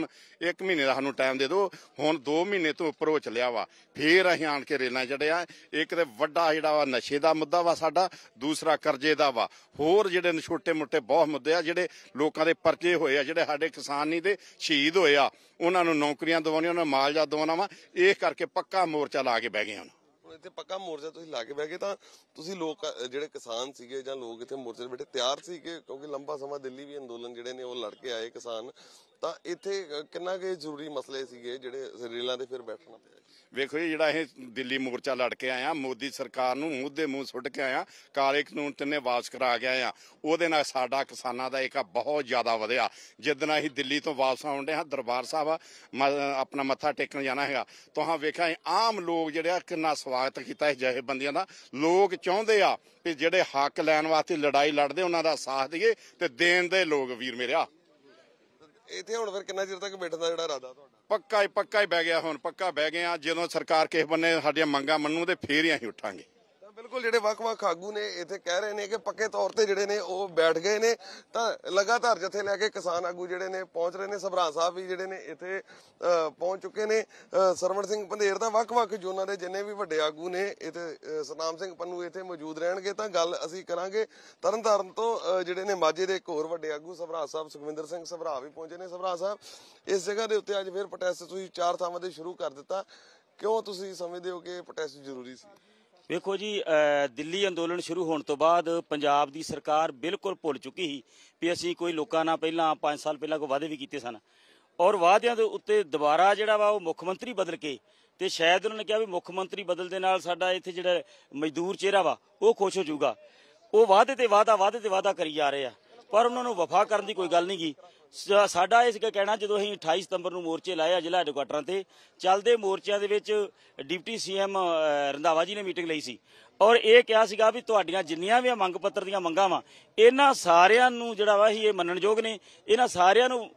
ਇੱਕ ਮਹੀਨੇ ਦਾ ਸਾਨੂੰ ਟਾਈਮ ਦੇ ਦਿਓ ਹੁਣ 2 ਮਹੀਨੇ ਤੋਂ ਉੱਪਰ ਹੋ ਚੱਲਿਆ ਵਾ ਫਿਰ ਅਸੀਂ ਆਣ ਕੇ ਰੇਲਾਂ ਚੜਿਆ ਇੱਕ ਤੇ ਵੱਡਾ ਜਿਹੜਾ ਵਾ ਨਸ਼ੇ ਦਾ ਮੁੱਦਾ ਵਾ ਸਾਡਾ ਦੂਸਰਾ ਕਰਜ਼ੇ ਦਾ ਵਾ ਹੋਰ ਜਿਹੜੇ ਛੋਟੇ ਮੋਟੇ ਬਹੁਤ ਮੁੱਦੇ ਆ ਜਿਹੜੇ ਲੋਕਾਂ ਦੇ ਪਰਚੇ ਹੋਏ ਆ ਜਿਹੜੇ ਸਾਡੇ ਕਿਸਾਨ ਨਹੀਂ ਦੇ ਸ਼ਹੀਦ ਹੋਏ ਆ ਉਹਨਾਂ ਨੂੰ ਨੌਕਰੀਆਂ ਦਵਾਉਣੀਆਂ ਉਹਨਾਂ ਨੂੰ ਮਾਲਜਾ ਦਵਾਉਣਾ ਵਾ ਇਸ ਕਰਕੇ ਪੱਕਾ ਮੋਰਚਾ ਲਾ ਕੇ ਬਹਿ ਗਏ ਹਨ ਹੁਣ ਇੱਥੇ ਪੱਕਾ ਮੋਰਚਾ ਤੁਸੀਂ ਲਾ ਕੇ ਬਹਿ ਗਏ ਤਾਂ ਤੁਸੀਂ ਲੋਕ ਜਿਹੜੇ ਕਿਸਾਨ ਸੀਗੇ ਜਾਂ ਲੋਕ ਇੱਥੇ ਮੋਰਚੇ ਬੈਠੇ ਤਿਆਰ ਸੀਗੇ ਕਿਉਂਕਿ ਲੰਬਾ ਸਮਾਂ ਦਿੱਲੀ ਵੀ ਅੰਦੋਲਨ ਜਿਹੜੇ ਨੇ ਉਹ ਲੜ ਕੇ ਆਏ ਕਿਸਾਨ ਤਾਂ ਇੱਥੇ ਕਿੰਨਾ ਕੇ ਜ਼ਰੂਰੀ ਮਸਲੇ ਸੀਗੇ ਜਿਹੜੇ ਰੇਲਾਂ 'ਤੇ ਫਿਰ ਬੈਠਣਾ ਪਿਆ ਵੇਖੋ ਜੀ ਜਿਹੜਾ ਇਹ ਦਿੱਲੀ ਮੋਰਚਾ ਲੜ ਕੇ ਆਇਆ ਮੋਦੀ ਸਰਕਾਰ ਨੂੰ ਮੂੰਹ ਦੇ ਮੂੰਹ ਸੁੱਟ ਕੇ ਆਇਆ ਕਾਲੇ ਕਾਨੂੰਨ ਤਿੰਨੇ ਵਾਪਸ ਕਰਾ ਗਿਆ ਆ ਉਹਦੇ ਨਾਲ ਸਾਡਾ ਕਿਸਾਨਾਂ ਦਾ ਇੱਕ ਬਹੁਤ ਜ਼ਿਆਦਾ ਵਧਿਆ ਜਿੱਦਣ ਅਸੀਂ ਦਿੱਲੀ ਤੋਂ ਵਾਪਸ ਆਉਂਦੇ ਹਾਂ ਦਰਬਾਰ ਸਾਹਿਬ ਆਪਣਾ ਮੱਥਾ ਟੇਕਣ ਜਾਣਾ ਹੈਗਾ ਤੁਹਾਂ ਵੇਖਿਆ ਆਮ ਲੋਕ ਜਿਹੜਿਆ ਕਿੰਨਾ ਸਵਾਗਤ ਕੀਤਾ ਇਸ ਬੰਦੀਆਂ ਦਾ ਲੋਕ ਚਾਹੁੰਦੇ ਆ ਕਿ ਜਿਹੜੇ ਹੱਕ ਲੈਣ ਵਾਸਤੇ ਲੜਾਈ ਲੜਦੇ ਉਹਨਾਂ ਦਾ ਸਾਥ ਦਈਏ ਤੇ ਦੇਣ ਦੇ ਲੋਕ ਵੀਰ ਮੇਰਿਆ ਇੱਥੇ ਹੁਣ ਫਿਰ ਕਿੰਨਾ ਚਿਰ ਤੱਕ ਬੈਠਣ ਦਾ ਜਿਹੜਾ ਇਰਾਦਾ ਤੁਹਾਡਾ ਪੱਕਾ ਹੀ ਪੱਕਾ ਹੀ ਬਹਿ ਗਿਆ ਹੁਣ ਪੱਕਾ ਬਹਿ ਗਏ ਆ ਜਦੋਂ ਸਰਕਾਰ ਕਿਸੇ ਬੰਨੇ ਸਾਡੀਆਂ ਮੰਗਾਂ ਮੰਨੂ ਤੇ ਫੇਰ ਹੀ ਅਸੀਂ ਉੱਠਾਂਗੇ ਬਿਲਕੁਲ ਜਿਹੜੇ ਵੱਖ-ਵੱਖ ਆਗੂ ਨੇ ਇੱਥੇ ਕਹਿ ਰਹੇ ਨੇ ਕਿ ਪੱਕੇ ਤੌਰ ਤੇ ਜਿਹੜੇ ਨੇ ਉਹ ਬੈਠ ਗਏ ਨੇ ਤਾਂ ਲਗਾਤਾਰ ਜਥੇ ਲੈ ਕੇ ਕਿਸਾਨ ਆਗੂ ਜਿਹੜੇ ਨੇ ਪਹੁੰਚ ਰਹੇ ਨੇ ਸਭਰਾ ਸਾਹਿਬ ਵੀ ਜਿਹੜੇ ਨੇ ਇੱਥੇ ਪਹੁੰਚ ਚੁੱਕੇ ਨੇ ਸਰਵਣ ਸਿੰਘ ਪੰਧੇਰ ਦਾ ਵੱਖ-ਵੱਖ ਜੋਨਾਂ ਦੇ ਜਿੰਨੇ ਵੀ ਵੱਡੇ ਆਗੂ ਨੇ ਇੱਥੇ ਸਤਨਾਮ ਸਿੰਘ ਪੰਨੂ ਇੱਥੇ ਮੌਜੂਦ ਰਹਿਣਗੇ ਤਾਂ ਗੱਲ ਅਸੀਂ ਕਰਾਂਗੇ ਤਰਨਤਾਰਨ ਤੋਂ ਜਿਹੜੇ ਨੇ ਮਾਝੇ ਦੇ ਇੱਕ ਹੋਰ ਵੱਡੇ ਆਗੂ ਸਭਰਾ ਸਾਹਿਬ ਸੁਖਵਿੰਦਰ ਸਿੰਘ ਸਭਰਾ ਵੀ ਪਹੁੰਚੇ ਨੇ ਸਭਰਾ ਸਾਹਿਬ ਇਸ ਜਗ੍ਹਾ ਦੇ ਉੱਤੇ ਅੱਜ ਫੇਰ ਪ੍ਰੋਟੈਸਟ ਤੁਸੀਂ ਚਾਰ ਥਾਵਾਂ ਤੇ ਸ਼ੁਰੂ ਕਰ ਦਿੱਤਾ ਕਿਉਂ ਤੁਸੀਂ ਸਮਝਦੇ ਹੋ ਕਿ ਪ੍ਰੋਟੈਸਟ ਜ਼ਰੂਰੀ ਸੀ ਵੇਖੋ ਜੀ ਦਿੱਲੀ ਅੰਦੋਲਨ ਸ਼ੁਰੂ ਹੋਣ ਤੋਂ ਬਾਅਦ ਪੰਜਾਬ ਦੀ ਸਰਕਾਰ ਬਿਲਕੁਲ ਭੁੱਲ ਚੁੱਕੀ ਸੀ ਵੀ ਅਸੀਂ ਕੋਈ ਲੋਕਾਂ ਨਾਲ ਪਹਿਲਾਂ 5 ਸਾਲ ਪਹਿਲਾਂ ਕੋ ਵਾਅਦੇ ਵੀ ਕੀਤੇ ਸਨ ਔਰ ਵਾਅਦਿਆਂ ਦੇ ਉੱਤੇ ਦੁਬਾਰਾ ਜਿਹੜਾ ਵਾ ਉਹ ਮੁੱਖ ਮੰਤਰੀ ਬਦਲ ਕੇ ਤੇ ਸ਼ਾਇਦ ਉਹਨਾਂ ਨੇ ਕਿਹਾ ਵੀ ਮੁੱਖ ਮੰਤਰੀ ਬਦਲ ਦੇ ਨਾਲ ਸਾਡਾ ਇੱਥੇ ਜਿਹੜਾ ਮਜ਼ਦੂਰ ਚਿਹਰਾ ਵਾ ਉਹ ਖੁਸ਼ ਹੋ ਜਾਊਗਾ ਉਹ ਵਾਅਦੇ ਤੇ ਵਾਅਦਾ ਵਾਅਦੇ ਤੇ ਵਾਅਦਾ ਕਰੀ ਜਾ ਰਹੇ ਆ ਪਰ ਉਹਨਾਂ ਨੂੰ ਵਫਾ ਕਰਨ ਦੀ ਕੋਈ ਗੱਲ ਨਹੀਂ ਗਈ ਸਾਡਾ ਇਸ ਕਹਿਣਾ ਜਦੋਂ ਅਸੀਂ 28 ਸਤੰਬਰ ਨੂੰ ਮੋਰਚੇ ਲਾਏ ਆ ਜ਼ਿਲ੍ਹਾ ਹੈਡਕੁਆਟਰਾਂ ਤੇ ਚੱਲਦੇ ਮੋਰਚਿਆਂ ਦੇ ਵਿੱਚ ਡਿਪਟੀ ਸੀਐਮ ਰੰਧਾਵਾ ਜੀ ਨੇ ਮੀਟਿੰਗ ਲਈ ਸੀ ਔਰ ਇਹ ਕਿਹਾ ਸੀਗਾ ਵੀ ਤੁਹਾਡੀਆਂ ਜਿੰਨੀਆਂ ਵੀ ਮੰਗ ਪੱਤਰ ਦੀਆਂ ਮੰਗਾਂ ਵਾ ਇਹਨਾਂ ਸਾਰਿਆਂ ਨੂੰ ਜਿਹੜਾ ਵਾ ਇਹ ਮੰਨਣਯੋਗ ਨੇ ਇਹਨਾਂ ਸਾਰਿਆਂ ਨੂੰ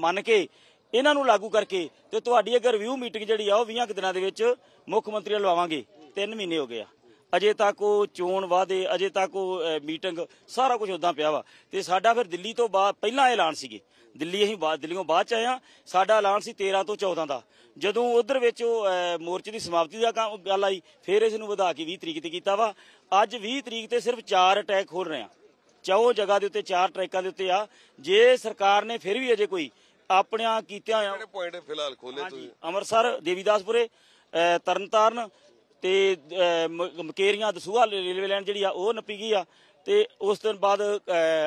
ਮੰਨ ਕੇ ਇਹਨਾਂ ਨੂੰ ਲਾਗੂ ਕਰਕੇ ਤੇ ਤੁਹਾਡੀ ਅਗਰ ਰਿਵਿਊ ਮੀਟਿੰਗ ਜਿਹੜੀ ਆ ਉਹ 20 ਦਿਨਾਂ ਦੇ ਵਿੱਚ ਮੁੱਖ ਮੰਤਰੀ ਨਾਲ ਲਵਾਵਾਂਗੇ 3 ਮਹੀਨੇ ਹੋ ਗਏ ਆ ਅਜੇ ਤੱਕ ਉਹ ਚੋਣ ਵਾਦੇ ਅਜੇ ਤੱਕ ਉਹ ਮੀਟਿੰਗ ਸਾਰਾ ਕੁਝ ਉਦਾਂ ਪਿਆ ਵਾ ਤੇ ਸਾਡਾ ਫਿਰ ਦਿੱਲੀ ਤੋਂ ਬਾਅਦ ਪਹਿਲਾਂ ਐਲਾਨ ਸੀਗੇ ਦਿੱਲੀ ਅਸੀਂ ਬਾਅਦ ਦਿੱਲੀੋਂ ਬਾਅਦ ਚ ਆਏ ਆ ਸਾਡਾ ਐਲਾਨ ਸੀ 13 ਤੋਂ 14 ਦਾ ਜਦੋਂ ਉਧਰ ਵਿੱਚ ਉਹ ਮੋਰਚੇ ਦੀ ਸਮਾਪਤੀ ਦਾ ਕੰਮ ਗੱਲ ਆਈ ਫਿਰ ਇਸ ਨੂੰ ਵਧਾ ਕੇ 20 ਤਰੀਕ ਤੇ ਕੀਤਾ ਵਾ ਅੱਜ 20 ਤਰੀਕ ਤੇ ਸਿਰਫ 4 ਅਟੈਕ ਹੋ ਰਹੇ ਆ ਚਾਹੋ ਜਗ੍ਹਾ ਦੇ ਉੱਤੇ 4 ਟਰੈਕਾਂ ਦੇ ਉੱਤੇ ਆ ਜੇ ਸਰਕਾਰ ਨੇ ਫਿਰ ਵੀ ਅਜੇ ਕੋਈ ਆਪਣਿਆਂ ਕੀਤਿਆਂ ਆ ਪੁਆਇੰਟ ਫਿਲਹਾਲ ਖੋਲੇ ਤੁਸੀਂ ਅੰਮ੍ਰਿਤਸਰ ਦੇਵੀਦਾਸਪੁਰੇ ਤਰਨਤਾਰਨ ਤੇ ਮਕੇਰੀਆਂ ਦਸੂਹਾ ਰੇਲਵੇ ਲਾਈਨ ਜਿਹੜੀ ਆ ਉਹ ਨੱਪੀ ਗਈ ਆ ਤੇ ਉਸ ਤੋਂ ਬਾਅਦ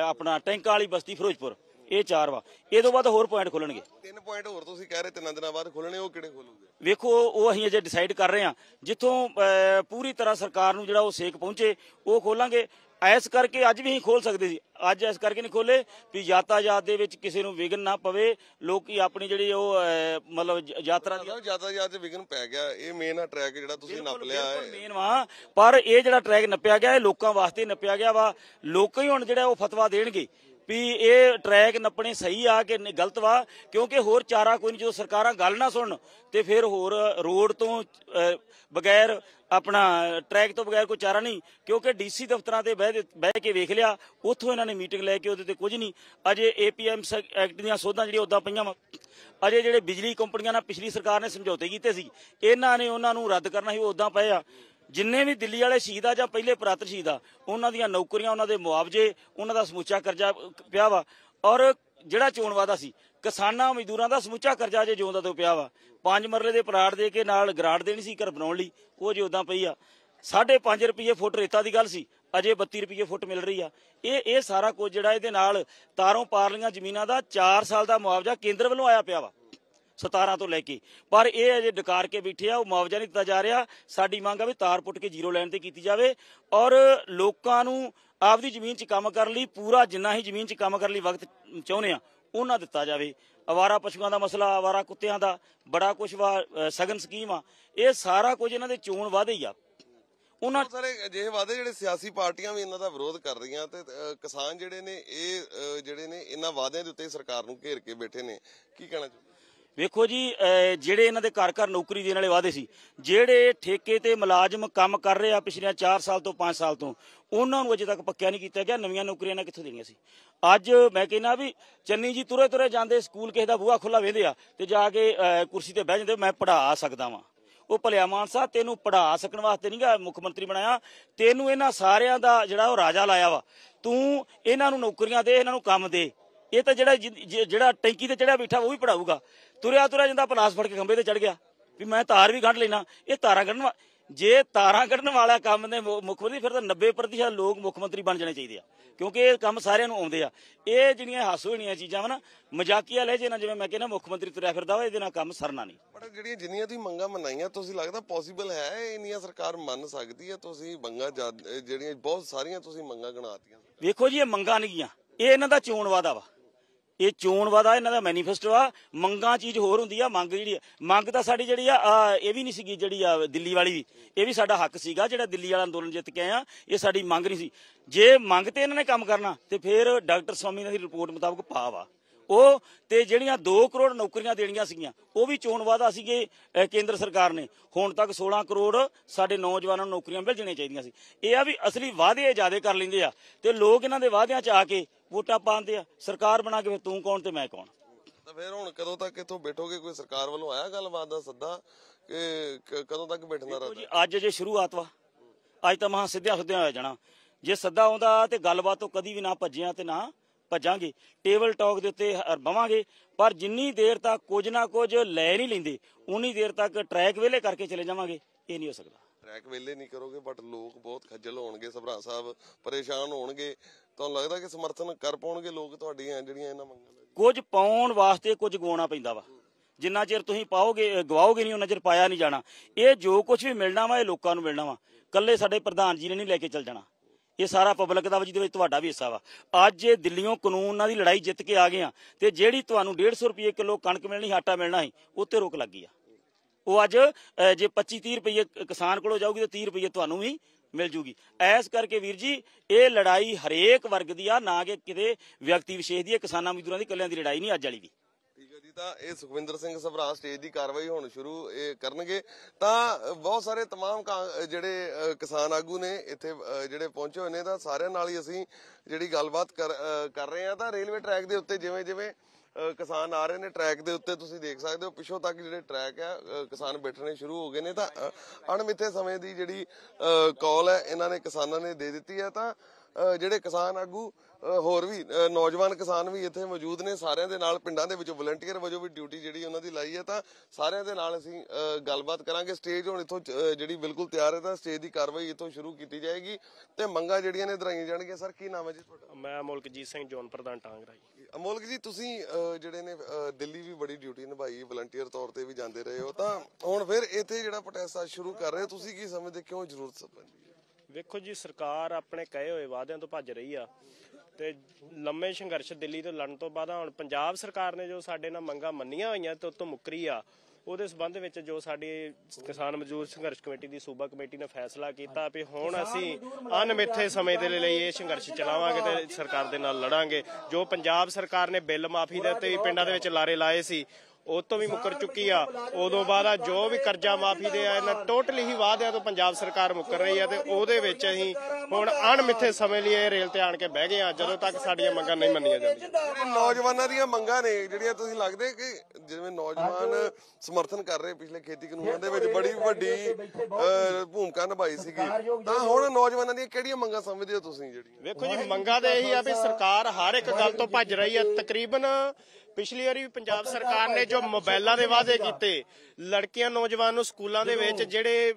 ਆਪਣਾ ਟੈਂਕਾਂ ਵਾਲੀ ਬਸਤੀ ਫਿਰੋਜ਼ਪੁਰ ਇਹ ਚਾਰ ਵਾ ਇਹ ਤੋਂ ਬਾਅਦ ਹੋਰ ਪੁਆਇੰਟ ਖੋਲਣਗੇ ਤਿੰਨ ਪੁਆਇੰਟ ਹੋਰ ਤੁਸੀਂ ਕਹਿ ਰਹੇ ਤਿੰਨ ਦਿਨਾਂ ਬਾਅਦ ਖੋਲਣੇ ਉਹ ਕਿਹੜੇ ਖੁੱਲੂਗੇ ਵੇਖੋ ਉਹ ਅਸੀਂ ਅਜੇ ਡਿਸਾਈਡ ਕਰ ਰਹੇ ਹਾਂ ਜਿੱਥੋਂ ਪੂਰੀ ਤਰ੍ਹਾਂ ਸਰਕਾਰ ਨੂੰ ਜਿਹੜਾ ਉਹ ਸੇਕ ਪਹੁੰਚੇ ਉਹ ਖੋਲਾਂਗੇ ਐਸ ਕਰਕੇ ਅੱਜ ਵੀ ਹੀ ਖੋਲ ਸਕਦੇ ਸੀ ਅੱਜ ਐਸ ਕਰਕੇ ਨਹੀਂ ਖੋਲੇ ਵੀ ਯਾਤਾਯਾਤ ਦੇ ਵਿੱਚ ਕਿਸੇ ਨੂੰ ਵਿਗਨ ਨਾ ਪਵੇ ਲੋਕੀ ਆਪਣੀ ਜਿਹੜੀ ਉਹ ਮਤਲਬ ਯਾਤਰਾ ਦੀ ਯਾਤਾਯਾਤ ਦੇ ਵਿਗਨ ਪੈ ਗਿਆ ਇਹ ਮੇਨ ਆ ਟਰੈਕ ਜਿਹੜਾ ਤੁਸੀਂ ਨੱਪ ਲਿਆ ਹੈ ਮੇਨ ਵਾ ਪਰ ਇਹ ਜਿਹੜਾ ਟਰੈਕ ਨੱਪਿਆ ਗਿਆ ਇਹ ਲੋਕਾਂ ਵਾਸਤੇ ਨੱਪਿਆ ਗਿਆ ਵਾ ਲੋਕ ਹੀ ਹੁਣ ਜਿਹੜਾ ਉਹ ਫਤਵਾ ਦੇਣਗੇ ਵੀ ਇਹ ਟਰੈਕ ਨੱਪਣੇ ਸਹੀ ਆ ਕਿ ਗਲਤ ਵਾ ਕਿਉਂਕਿ ਹੋਰ ਚਾਰਾ ਕੋਈ ਨਹੀਂ ਜਦੋਂ ਸਰਕਾਰਾਂ ਗੱਲ ਨਾ ਸੁਣਨ ਤੇ ਫਿਰ ਹੋਰ ਰੋਡ ਤੋਂ ਬਗੈਰ ਆਪਣਾ ਟਰੈਕ ਤੋਂ ਬਗੈਰ ਕੋਈ ਚਾਰਾ ਨਹੀਂ ਕਿਉਂਕਿ ਡੀਸੀ ਦਫ਼ਤਰਾਂ ਤੇ ਬਹਿ ਬਹਿ ਕੇ ਵੇਖ ਲਿਆ ਉੱਥੋਂ ਇਹਨਾਂ ਨੇ ਮੀਟਿੰਗ ਲੈ ਕੇ ਉਹਦੇ ਤੇ ਕੁਝ ਨਹੀਂ ਅਜੇ ਏਪੀਐਮ ਐਕਟ ਦੀਆਂ ਸੋਧਾਂ ਜਿਹੜੀਆਂ ਉਦਾਂ ਪਈਆਂ ਵਾ ਅਜੇ ਜਿਹੜੇ ਬਿਜਲੀ ਕੰਪਨੀਆਂ ਨਾਲ ਪਿਛਲੀ ਸਰਕਾਰ ਨੇ ਸਮਝੌਤੇ ਕੀਤੇ ਸੀ ਇਹਨਾਂ ਨੇ ਉਹਨਾਂ ਨੂੰ ਰੱਦ ਕਰਨਾ ਸੀ ਉਹ ਉਦਾਂ ਪਏ ਆ ਜਿੰਨੇ ਵੀ ਦਿੱਲੀ ਵਾਲੇ ਸ਼ਹੀਦ ਆ ਜਾਂ ਪਹਿਲੇ ਪ੍ਰਾਤਰ ਸ਼ਹੀਦ ਆ ਉਹਨਾਂ ਦੀਆਂ ਨੌਕਰੀਆਂ ਉਹਨਾਂ ਦੇ ਮੁਆਵਜ਼ੇ ਉਹਨਾਂ ਦਾ ਸਮੁੱਚਾ ਕਰਜ਼ਾ ਪਿਆ ਵਾ ਔਰ ਜਿਹੜਾ ਚੋਣ ਵਾਦਾ ਸੀ ਕਿਸਾਨਾਂ ਮਜ਼ਦੂਰਾਂ ਦਾ ਸਮੁੱਚਾ ਕਰਜ਼ਾ ਜੇ ਜਿਉਂਦਾ ਤੋਂ ਪਿਆ ਵਾ ਪੰਜ ਮਰਲੇ ਦੇ ਪਰਾੜ ਦੇ ਕੇ ਨਾਲ ਗਰਾੜ ਦੇਣੀ ਸੀ ਘਰ ਬਣਾਉਣ ਲਈ ਉਹ ਜੇ ਉਦਾਂ ਪਈ ਆ 5.5 ਰੁਪਏ ਫੁੱਟ ਰੇਤਾ ਦੀ ਗੱਲ ਸੀ ਅਜੇ 32 ਰੁਪਏ ਫੁੱਟ ਮਿਲ ਰਹੀ ਆ ਇਹ ਇਹ ਸਾਰਾ ਕੁਝ ਜਿਹੜਾ ਇਹਦੇ ਨਾਲ ਤਾਰੋਂ ਪਾਰ ਲੀਆਂ ਜ਼ਮੀਨਾਂ ਦਾ 4 ਸਾਲ ਦਾ ਮੁਆਵਜ਼ਾ ਕੇਂਦਰ ਵੱਲੋਂ ਆਇਆ ਪਿਆ ਵਾ 17 ਤੋਂ ਲੈ ਕੇ ਪਰ ਇਹ ਅਜੇ ਡਕਾਰ ਕੇ ਬੈਠੇ ਆ ਉਹ ਮੁਆਵਜ਼ਾ ਨਹੀਂ ਦਿੱਤਾ ਜਾ ਰਿਹਾ ਸਾਡੀ ਮੰਗ ਆ ਵੀ ਤਾਰ ਪੁੱਟ ਕੇ ਜ਼ੀਰੋ ਲਾਈਨ ਤੇ ਕੀਤੀ ਜਾਵੇ ਔਰ ਲੋਕਾਂ ਨੂੰ ਆਪਦੀ ਜ਼ਮੀਨ 'ਚ ਕੰਮ ਕਰਨ ਲਈ ਪੂਰਾ ਜਿੰਨਾ ਹੀ ਜ਼ਮੀਨ 'ਚ ਕੰਮ ਕਰਨ ਲਈ ਵਕਤ ਚਾਹੁੰਦੇ ਆ ਉਹਨਾਂ ਦਿੱਤਾ ਜਾਵੇ ਅਵਾਰਾ ਪਸ਼ੂਆਂ ਦਾ ਮਸਲਾ ਅਵਾਰਾ ਕੁੱਤਿਆਂ ਦਾ ਬੜਾ ਕੁਝ ਸਗਨ ਸਕੀਮ ਆ ਇਹ ਸਾਰਾ ਕੁਝ ਇਹਨਾਂ ਦੇ ਚੋਣ ਵਾਅਦੇ ਹੀ ਆ ਉਹਨਾਂ ਸਾਰੇ ਅਜਿਹੇ ਵਾਅਦੇ ਜਿਹੜੇ ਸਿਆਸੀ ਪਾਰਟੀਆਂ ਵੀ ਇਹਨਾਂ ਦਾ ਵਿਰੋਧ ਕਰ ਰਹੀਆਂ ਤੇ ਕਿਸਾਨ ਜਿਹੜੇ ਨੇ ਇਹ ਜਿਹੜੇ ਨੇ ਇਹਨਾਂ ਵਾਅਦਿਆਂ ਦੇ ਉੱਤੇ ਸਰਕਾਰ ਨੂੰ ਘੇਰ ਕੇ ਬੈਠੇ ਨੇ ਕੀ ਕਹਿਣਾ ਚਾਹੁੰਦੇ ਵੇਖੋ ਜੀ ਜਿਹੜੇ ਇਹਨਾਂ ਦੇ ਘਰ ਘਰ ਨੌਕਰੀ ਦੇਣ ਵਾਲੇ ਵਾਅਦੇ ਸੀ ਜਿਹੜੇ ਠੇਕੇ ਤੇ ਮੁਲਾਜ਼ਮ ਕੰਮ ਕਰ ਰਹੇ ਆ ਪਿਛਲੇ 4 ਸਾਲ ਤੋਂ 5 ਸਾਲ ਤੋਂ ਉਹਨਾਂ ਨੂੰ ਅਜੇ ਤੱਕ ਪੱਕਿਆ ਨਹੀਂ ਕੀਤਾ ਗਿਆ ਨਵੀਆਂ ਨੌਕਰੀਆਂ ਨਾ ਕਿੱਥੋਂ ਦੇਣੀਆਂ ਸੀ ਅੱਜ ਮੈਂ ਕਹਿੰਦਾ ਵੀ ਚੰਨੀ ਜੀ ਤੁਰੇ ਤੁਰੇ ਜਾਂਦੇ ਸਕੂਲ ਕਿਸੇ ਦਾ ਬੂਹਾ ਖੁੱਲਾ ਵੇਂਦੇ ਆ ਤੇ ਜਾ ਕੇ ਕੁਰਸੀ ਤੇ ਬਹਿ ਜਾਂਦੇ ਮੈਂ ਪੜ੍ਹਾ ਸਕਦਾ ਵਾਂ ਉਹ ਭਲਿਆ ਮਾਨ ਸਾਹਿਬ ਤੈਨੂੰ ਪੜ੍ਹਾ ਸਕਣ ਵਾਸਤੇ ਨਹੀਂਗਾ ਮੁੱਖ ਮੰਤਰੀ ਬਣਾਇਆ ਤੈਨੂੰ ਇਹਨਾਂ ਸਾਰਿਆਂ ਦਾ ਜਿਹੜਾ ਉਹ ਰਾਜਾ ਲਾਇਆ ਵਾ ਤੂੰ ਇਹਨਾਂ ਨੂੰ ਨੌਕਰੀਆਂ ਦੇ ਇਹਨਾਂ ਨੂੰ ਕੰਮ ਦੇ ਇਹ ਤਾਂ ਜਿਹੜਾ ਜਿਹੜਾ ਟੈਂਕੀ ਤੇ ਚੜਿਆ ਬੈਠਾ ਉਹ ਵੀ ਪੜਾਊਗਾ ਤੁਰਿਆ ਤੁਰਿਆ ਜਾਂਦਾ ਪਲਾਸ ਫੜ ਕੇ ਖੰਭੇ ਤੇ ਚੜ ਗਿਆ ਵੀ ਮੈਂ ਤਾਰ ਵੀ ਕੱਢ ਲੈਣਾ ਇਹ ਤਾਰਾਂ ਕੱਢਣ ਜੇ ਤਾਰਾਂ ਕੱਢਣ ਵਾਲਾ ਕੰਮ ਨੇ ਮੁੱਖ ਮੰਤਰੀ ਫਿਰ ਤਾਂ 90% ਲੋਕ ਮੁੱਖ ਮੰਤਰੀ ਬਣ ਜਾਣੇ ਚਾਹੀਦੇ ਆ ਕਿਉਂਕਿ ਇਹ ਕੰਮ ਸਾਰਿਆਂ ਨੂੰ ਆਉਂਦੇ ਆ ਇਹ ਜਿਹੜੀਆਂ ਹਾਸੋ ਹੋਣੀਆਂ ਚੀਜ਼ਾਂ ਵਾ ਨਾ ਮਜ਼ਾਕੀਆ ਲਹਿਜੇ ਨਾਲ ਜਿਵੇਂ ਮੈਂ ਕਹਿੰਦਾ ਮੁੱਖ ਮੰਤਰੀ ਤੁਰਿਆ ਫਿਰਦਾ ਵਾ ਇਹਦੇ ਨਾਲ ਕੰਮ ਸਰਨਾ ਨਹੀਂ ਪਰ ਜਿਹੜੀਆਂ ਜਿੰਨੀਆਂ ਤੁਸੀਂ ਮੰਗਾਂ ਮਨਾਈਆਂ ਤੁਸੀਂ ਲੱਗਦਾ ਪੋਸੀਬਲ ਹੈ ਇੰਨੀਆਂ ਸਰਕਾਰ ਮੰਨ ਸਕਦੀ ਹੈ ਤੁਸੀਂ ਮੰਗਾ ਜਿਹੜੀਆਂ ਬਹੁਤ ਸਾਰੀਆਂ ਤੁਸੀਂ ਮੰਗਾਂ ਗਣਾਤੀਆਂ ਵੇਖੋ ਜੀ ਇਹ ਮੰਗਾਂ ਨਹੀਂ ਗੀਆਂ ਇਹ ਇਹਨਾਂ ਦਾ ਚੋਣ ਵਾਦਾ ਵਾ ਇਹ ਚੋਣ ਵਾਦਾ ਇਹਨਾਂ ਦਾ ਮੈਨੀਫੈਸਟੋ ਆ ਮੰਗਾਂ ਚੀਜ਼ ਹੋਰ ਹੁੰਦੀ ਆ ਮੰਗ ਜਿਹੜੀ ਮੰਗ ਤਾਂ ਸਾਡੀ ਜਿਹੜੀ ਆ ਇਹ ਵੀ ਨਹੀਂ ਸੀਗੀ ਜਿਹੜੀ ਆ ਦਿੱਲੀ ਵਾਲੀ ਇਹ ਵੀ ਸਾਡਾ ਹੱਕ ਸੀਗਾ ਜਿਹੜਾ ਦਿੱਲੀ ਵਾਲਾ ਅੰਦੋਲਨ ਜਿੱਤ ਕੇ ਆਇਆ ਇਹ ਸਾਡੀ ਮੰਗ ਨਹੀਂ ਸੀ ਜੇ ਮੰਗ ਤੇ ਇਹਨਾਂ ਨੇ ਕੰਮ ਕਰਨਾ ਤੇ ਫਿਰ ਡਾਕਟਰ ਸਵਾਮੀ ਦੀ ਰਿਪੋਰਟ ਮੁਤਾਬਕ ਪਾਵ ਆ ਉਹ ਤੇ ਜਿਹੜੀਆਂ 2 ਕਰੋੜ ਨੌਕਰੀਆਂ ਦੇਣੀਆਂ ਸੀਗੀਆਂ ਉਹ ਵੀ ਚੋਣ ਵਾਦਾ ਸੀਗੇ ਕੇਂਦਰ ਸਰਕਾਰ ਨੇ ਹੁਣ ਤੱਕ 16 ਕਰੋੜ ਸਾਡੇ ਨੌਜਵਾਨਾਂ ਨੂੰ ਨੌਕਰੀਆਂ ਮਿਲ ਜਣੀਆਂ ਚਾਹੀਦੀਆਂ ਸੀ ਇਹ ਆ ਵੀ ਅਸਲੀ ਵਾਅਦੇ ਜਿਆਦਾ ਕਰ ਲੈਂਦੇ ਆ ਤੇ ਲੋਕ ਇਹਨਾਂ ਦੇ ਵਾਅਦਿਆਂ 'ਚ ਆ ਕੇ ਵੋਟਾਂ ਪਾਉਂਦੇ ਆ ਸਰਕਾਰ ਬਣਾ ਕੇ ਫਿਰ ਤੂੰ ਕੌਣ ਤੇ ਮੈਂ ਕੌਣ ਤਾਂ ਫਿਰ ਹੁਣ ਕਦੋਂ ਤੱਕ ਇੱਥੋਂ ਬੈਠੋਗੇ ਕੋਈ ਸਰਕਾਰ ਵੱਲੋਂ ਆਇਆ ਗੱਲਬਾਤ ਦਾ ਸੱਦਾ ਕਿ ਕਦੋਂ ਤੱਕ ਬੈਠਣਾ ਰਹਦਾ ਜੀ ਅੱਜ ਜੇ ਸ਼ੁਰੂਆਤ ਵਾ ਅੱਜ ਤਾਂ ਮਹਾ ਸਿੱਧਿਆ ਸੁੱਧਿਆ ਹੋ ਜਾਣਾ ਜੇ ਸੱਦਾ ਆਉਂਦਾ ਤੇ ਗੱਲਬਾਤ ਤੋਂ ਕਦੀ ਵੀ ਨਾ ਭੱਜਿਆ ਤੇ ਨਾ ਭੱਜਾਂਗੇ ਟੇਬਲ ਟਾਕ ਦੇ ਉੱਤੇ ਬਵਾਂਗੇ ਪਰ ਜਿੰਨੀ ਦੇਰ ਤੱਕ ਕੁਝ ਨਾ ਕੁਝ ਲੈ ਨਹੀਂ ਲੈਂਦੇ ਉਨੀ ਦੇਰ ਤੱਕ ਟਰੈਕ ਵੇਲੇ ਕਰਕੇ ਚਲੇ ਜਾਵਾਂਗੇ ਇਹ ਨਹੀਂ ਹੋ ਸਕਦਾ ਟਰੈਕ ਵੇਲੇ ਨਹੀਂ ਕਰੋਗੇ ਬਟ ਲੋਕ ਬਹੁਤ ਖੱਜਲ ਹੋਣਗੇ ਸਭਰਾ ਸਾਹਿਬ ਪਰੇਸ਼ਾਨ ਹੋਣਗੇ ਤਾਂ ਲੱਗਦਾ ਕਿ ਸਮਰਥਨ ਕਰ ਪਾਉਣਗੇ ਲੋਕ ਤੁਹਾਡੀਆਂ ਜਿਹੜੀਆਂ ਇਹਨਾਂ ਮੰਗਾਂ ਦਾ ਕੁਝ ਪਾਉਣ ਵਾਸਤੇ ਕੁਝ ਗਵਾਉਣਾ ਪੈਂਦਾ ਵਾ ਜਿੰਨਾ ਚਿਰ ਤੁਸੀਂ ਪਾਓਗੇ ਗਵਾਓਗੇ ਨਹੀਂ ਉਹਨਾਂ ਚਿਰ ਪਾਇਆ ਨਹੀਂ ਜਾਣਾ ਇਹ ਜੋ ਕੁਝ ਵੀ ਮਿਲਣਾ ਵਾ ਇਹ ਲੋਕਾਂ ਨੂੰ ਮਿਲਣਾ ਵਾ ਕੱਲੇ ਸਾਡੇ ਪ੍ਰਧਾਨ ਜੀ ਨੇ ਨਹੀਂ ਲੈ ਕੇ ਚੱਲ ਜਾਣਾ ਇਹ ਸਾਰਾ ਪਬਲਿਕ ਦਾ ਜਿਹਦੇ ਵਿੱਚ ਤੁਹਾਡਾ ਵੀ ਹਿੱਸਾ ਵਾ ਅੱਜ ਇਹ ਦਿੱਲੀੋਂ ਕਾਨੂੰਨ ਨਾਲ ਦੀ ਲੜਾਈ ਜਿੱਤ ਕੇ ਆ ਗਏ ਆ ਤੇ ਜਿਹੜੀ ਤੁਹਾਨੂੰ 150 ਰੁਪਏ ਕਿਲੋ ਕਣਕ ਮਿਲਣੀ ਆਟਾ ਮਿਲਣਾ ਸੀ ਉੱਤੇ ਰੋਕ ਲੱਗੀ ਆ ਉਹ ਅੱਜ ਜੇ 25 30 ਰੁਪਏ ਕਿਸਾਨ ਕੋਲੋਂ ਜਾਊਗੀ ਤੇ 30 ਰੁਪਏ ਤੁਹਾਨੂੰ ਵੀ ਮਿਲ ਜੂਗੀ ਐਸ ਕਰਕੇ ਵੀਰ ਜੀ ਇਹ ਲੜਾਈ ਹਰੇਕ ਵਰਗ ਦੀ ਆ ਨਾ ਕਿ ਕਿਤੇ ਵਿਅਕਤੀ ਵਿਸ਼ੇਸ਼ ਦੀ ਕਿਸਾਨਾਂ ਮਜ਼ਦੂਰਾਂ ਦੀ ਕੱਲਿਆਂ ਦੀ ਲੜਾਈ ਨਹੀਂ ਅੱਜ ਵਾਲੀ ਦੀ ਠੀਕ ਹੈ ਜੀ ਤਾਂ ਇਹ ਸੁਖਵਿੰਦਰ ਸਿੰਘ ਸਭਰਾ ਸਟੇਜ ਦੀ ਕਾਰਵਾਈ ਹੁਣ ਸ਼ੁਰੂ ਇਹ ਕਰਨਗੇ ਤਾਂ ਬਹੁਤ ਸਾਰੇ तमाम ਜਿਹੜੇ ਕਿਸਾਨ ਆਗੂ ਨੇ ਇੱਥੇ ਜਿਹੜੇ ਪਹੁੰਚੇ ਹੋਏ ਨੇ ਤਾਂ ਸਾਰਿਆਂ ਨਾਲ ਹੀ ਅਸੀਂ ਜਿਹੜੀ ਗੱਲਬਾਤ ਕਰ ਰਹੇ ਆ ਤਾਂ ਰੇਲਵੇ ਟਰੈਕ ਦੇ ਉੱਤੇ ਜਿਵੇਂ ਜਿਵੇਂ ਕਿਸਾਨ ਆ ਰਹੇ ਨੇ ਟਰੈਕ ਦੇ ਉੱਤੇ ਤੁਸੀਂ ਦੇਖ ਸਕਦੇ ਹੋ ਪਿੱਛੋਂ ਤੱਕ ਜਿਹੜੇ ਟਰੈਕ ਆ ਕਿਸਾਨ ਬੈਠਣੇ ਸ਼ੁਰੂ ਹੋ ਗਏ ਨੇ ਤਾਂ ਅਣਮਿੱਥੇ ਸਮੇਂ ਦੀ ਜਿਹੜੀ ਕਾਲ ਹੈ ਇਹਨਾਂ ਨੇ ਕਿਸਾਨਾਂ ਨੇ ਦੇ ਦਿੱਤੀ ਹੈ ਤਾਂ ਜਿਹੜੇ ਕਿਸਾਨ ਆਗੂ ਹੋਰ ਵੀ ਨੌਜਵਾਨ ਕਿਸਾਨ ਵੀ ਇੱਥੇ ਮੌਜੂਦ ਨੇ ਸਾਰਿਆਂ ਦੇ ਨਾਲ ਪਿੰਡਾਂ ਦੇ ਵਿੱਚ ਵਲੰਟੀਅਰ ਵਜੋਂ ਵੀ ਡਿਊਟੀ ਜਿਹੜੀ ਉਹਨਾਂ ਦੀ ਲਾਈ ਹੈ ਤਾਂ ਸਾਰਿਆਂ ਦੇ ਨਾਲ ਅਸੀਂ ਗੱਲਬਾਤ ਕਰਾਂਗੇ ਸਟੇਜ ਹੁਣ ਇੱਥੋਂ ਜਿਹੜੀ ਬਿਲਕੁਲ ਤਿਆਰ ਹੈ ਤਾਂ ਸਟੇਜ ਦੀ ਕਾਰਵਾਈ ਇੱਥੋਂ ਸ਼ੁਰੂ ਕੀਤੀ ਜਾਏਗੀ ਤੇ ਮੰਗਾ ਜਿਹੜੀਆਂ ਨੇ ਦਰਾਈਆਂ ਜਾਣਗੀਆਂ ਸਰ ਕੀ ਨਾਮ ਹੈ ਜੀ ਤੁਹਾਡਾ ਮੈਂ ਅਮੋਲਕਜੀਤ ਸਿੰਘ ਜੋਨ ਪ੍ਰਧਾਨ ਟਾਂਗਰਾ ਜੀ ਅਮੋਲਕ ਜੀ ਤੁਸੀਂ ਜਿਹੜੇ ਨੇ ਦਿੱਲੀ ਵੀ ਬੜੀ ਡਿਊਟੀ ਨਿਭਾਈ ਵਲੰਟੀਅਰ ਤੌਰ ਤੇ ਵੀ ਜਾਂਦੇ ਰਹੇ ਹੋ ਤਾਂ ਹੁਣ ਫਿਰ ਇੱਥੇ ਜਿਹੜਾ ਪ੍ਰੋਟੈਸਟ ਸ਼ੁਰੂ ਕਰ ਰਹੇ ਹੋ ਤੁਸੀਂ ਕੀ ਸਮਝਦੇ ਕਿਉਂ ਜ਼ਰੂਰਤ ਸਮਝਦੇ ਵੇਖੋ ਜੀ ਸਰਕਾਰ ਆਪਣੇ ਕਹੇ ਹੋਏ ਵਾਅਦਿਆਂ ਤੋਂ ਭੱਜ ਰਹੀ ਆ ਤੇ ਲੰਮੇ ਸੰਘਰਸ਼ ਦਿੱਲੀ ਤੋਂ ਲੜਨ ਤੋਂ ਬਾਅਦ ਹੁਣ ਪੰਜਾਬ ਸਰਕਾਰ ਨੇ ਜੋ ਸਾਡੇ ਨਾਲ ਮੰਗਾ ਮੰਨੀਆਂ ਹੋਈਆਂ ਤੇ ਉਤੋਂ ਮੁੱਕਰੀ ਆ ਉਹਦੇ ਸਬੰਧ ਵਿੱਚ ਜੋ ਸਾਡੀ ਕਿਸਾਨ ਮਜ਼ਦੂਰ ਸੰਘਰਸ਼ ਕਮੇਟੀ ਦੀ ਸੂਬਾ ਕਮੇਟੀ ਨੇ ਫੈਸਲਾ ਕੀਤਾ ਵੀ ਹੁਣ ਅਸੀਂ ਅਨਮਿੱਥੇ ਸਮੇਂ ਦੇ ਲਈ ਇਹ ਸੰਘਰਸ਼ ਚਲਾਵਾਂਗੇ ਤੇ ਸਰਕਾਰ ਦੇ ਨਾਲ ਲੜਾਂਗੇ ਜੋ ਪੰਜਾਬ ਸਰਕਾਰ ਨੇ ਬਿੱਲ ਮਾਫੀ ਦੇ ਉੱਤੇ ਵੀ ਪਿੰਡਾਂ ਦੇ ਵਿੱਚ ਲਾਰੇ ਲਾਏ ਸੀ ਉਹ ਤੋਂ ਵੀ ਮੁਕਰ ਚੁੱਕੀ ਆ ਉਦੋਂ ਬਾਅਦ ਆ ਜੋ ਵੀ ਕਰਜ਼ਾ ਮਾਫੀ ਦੇ ਆ ਇਹਨਾਂ ਟੋਟਲੀ ਹੀ ਵਾਅਦਿਆਂ ਤੋਂ ਪੰਜਾਬ ਸਰਕਾਰ ਮੁਕਰ ਰਹੀ ਆ ਤੇ ਉਹਦੇ ਵਿੱਚ ਅਸੀਂ ਹੁਣ ਅਣਮਿੱਥੇ ਸਮੇਂ ਲਈ ਇਹ ਰੇਲ ਤੇ ਆਣ ਕੇ ਬਹਿ ਗਏ ਆ ਜਦੋਂ ਤੱਕ ਸਾਡੀਆਂ ਮੰਗਾਂ ਨਹੀਂ ਮੰਨੀਆਂ ਜਾਂਦੀਆਂ ਨੌਜਵਾਨਾਂ ਦੀਆਂ ਮੰਗਾਂ ਨੇ ਜਿਹੜੀਆਂ ਤੁਸੀਂ ਲੱਗਦੇ ਕਿ ਜਿਵੇਂ ਨੌਜਵਾਨ ਸਮਰਥਨ ਕਰ ਰਹੇ ਪਿਛਲੇ ਖੇਤੀ ਕਾਨੂੰਨਾਂ ਦੇ ਵਿੱਚ ਬੜੀ ਵੱਡੀ ਭੂਮਿਕਾ ਨਿਭਾਈ ਸੀਗੀ ਤਾਂ ਹੁਣ ਨੌਜਵਾਨਾਂ ਦੀਆਂ ਕਿਹੜੀਆਂ ਮੰਗਾਂ ਸਮਝਦੇ ਹੋ ਤੁਸੀਂ ਜਿਹੜੀਆਂ ਵੇਖੋ ਜੀ ਮੰਗਾਂ ਦੇ ਇਹੀ ਆ ਵੀ ਸਰਕਾਰ ਹਰ ਇੱਕ ਗੱਲ ਤੋਂ ਭੱਜ ਰਹੀ ਆ ਤਕਰੀਬਨ ਪਿਛਲੀ ਵਾਰੀ ਵੀ ਪੰਜਾਬ ਸਰਕਾਰ ਨੇ ਜੋ ਮੋਬਾਈਲਾਂ ਦੇ ਵਾਅਦੇ ਕੀਤੇ ਲੜਕੀਆਂ ਨੌਜਵਾਨ ਨੂੰ ਸਕੂਲਾਂ ਦੇ ਵਿੱਚ ਜਿਹੜੇ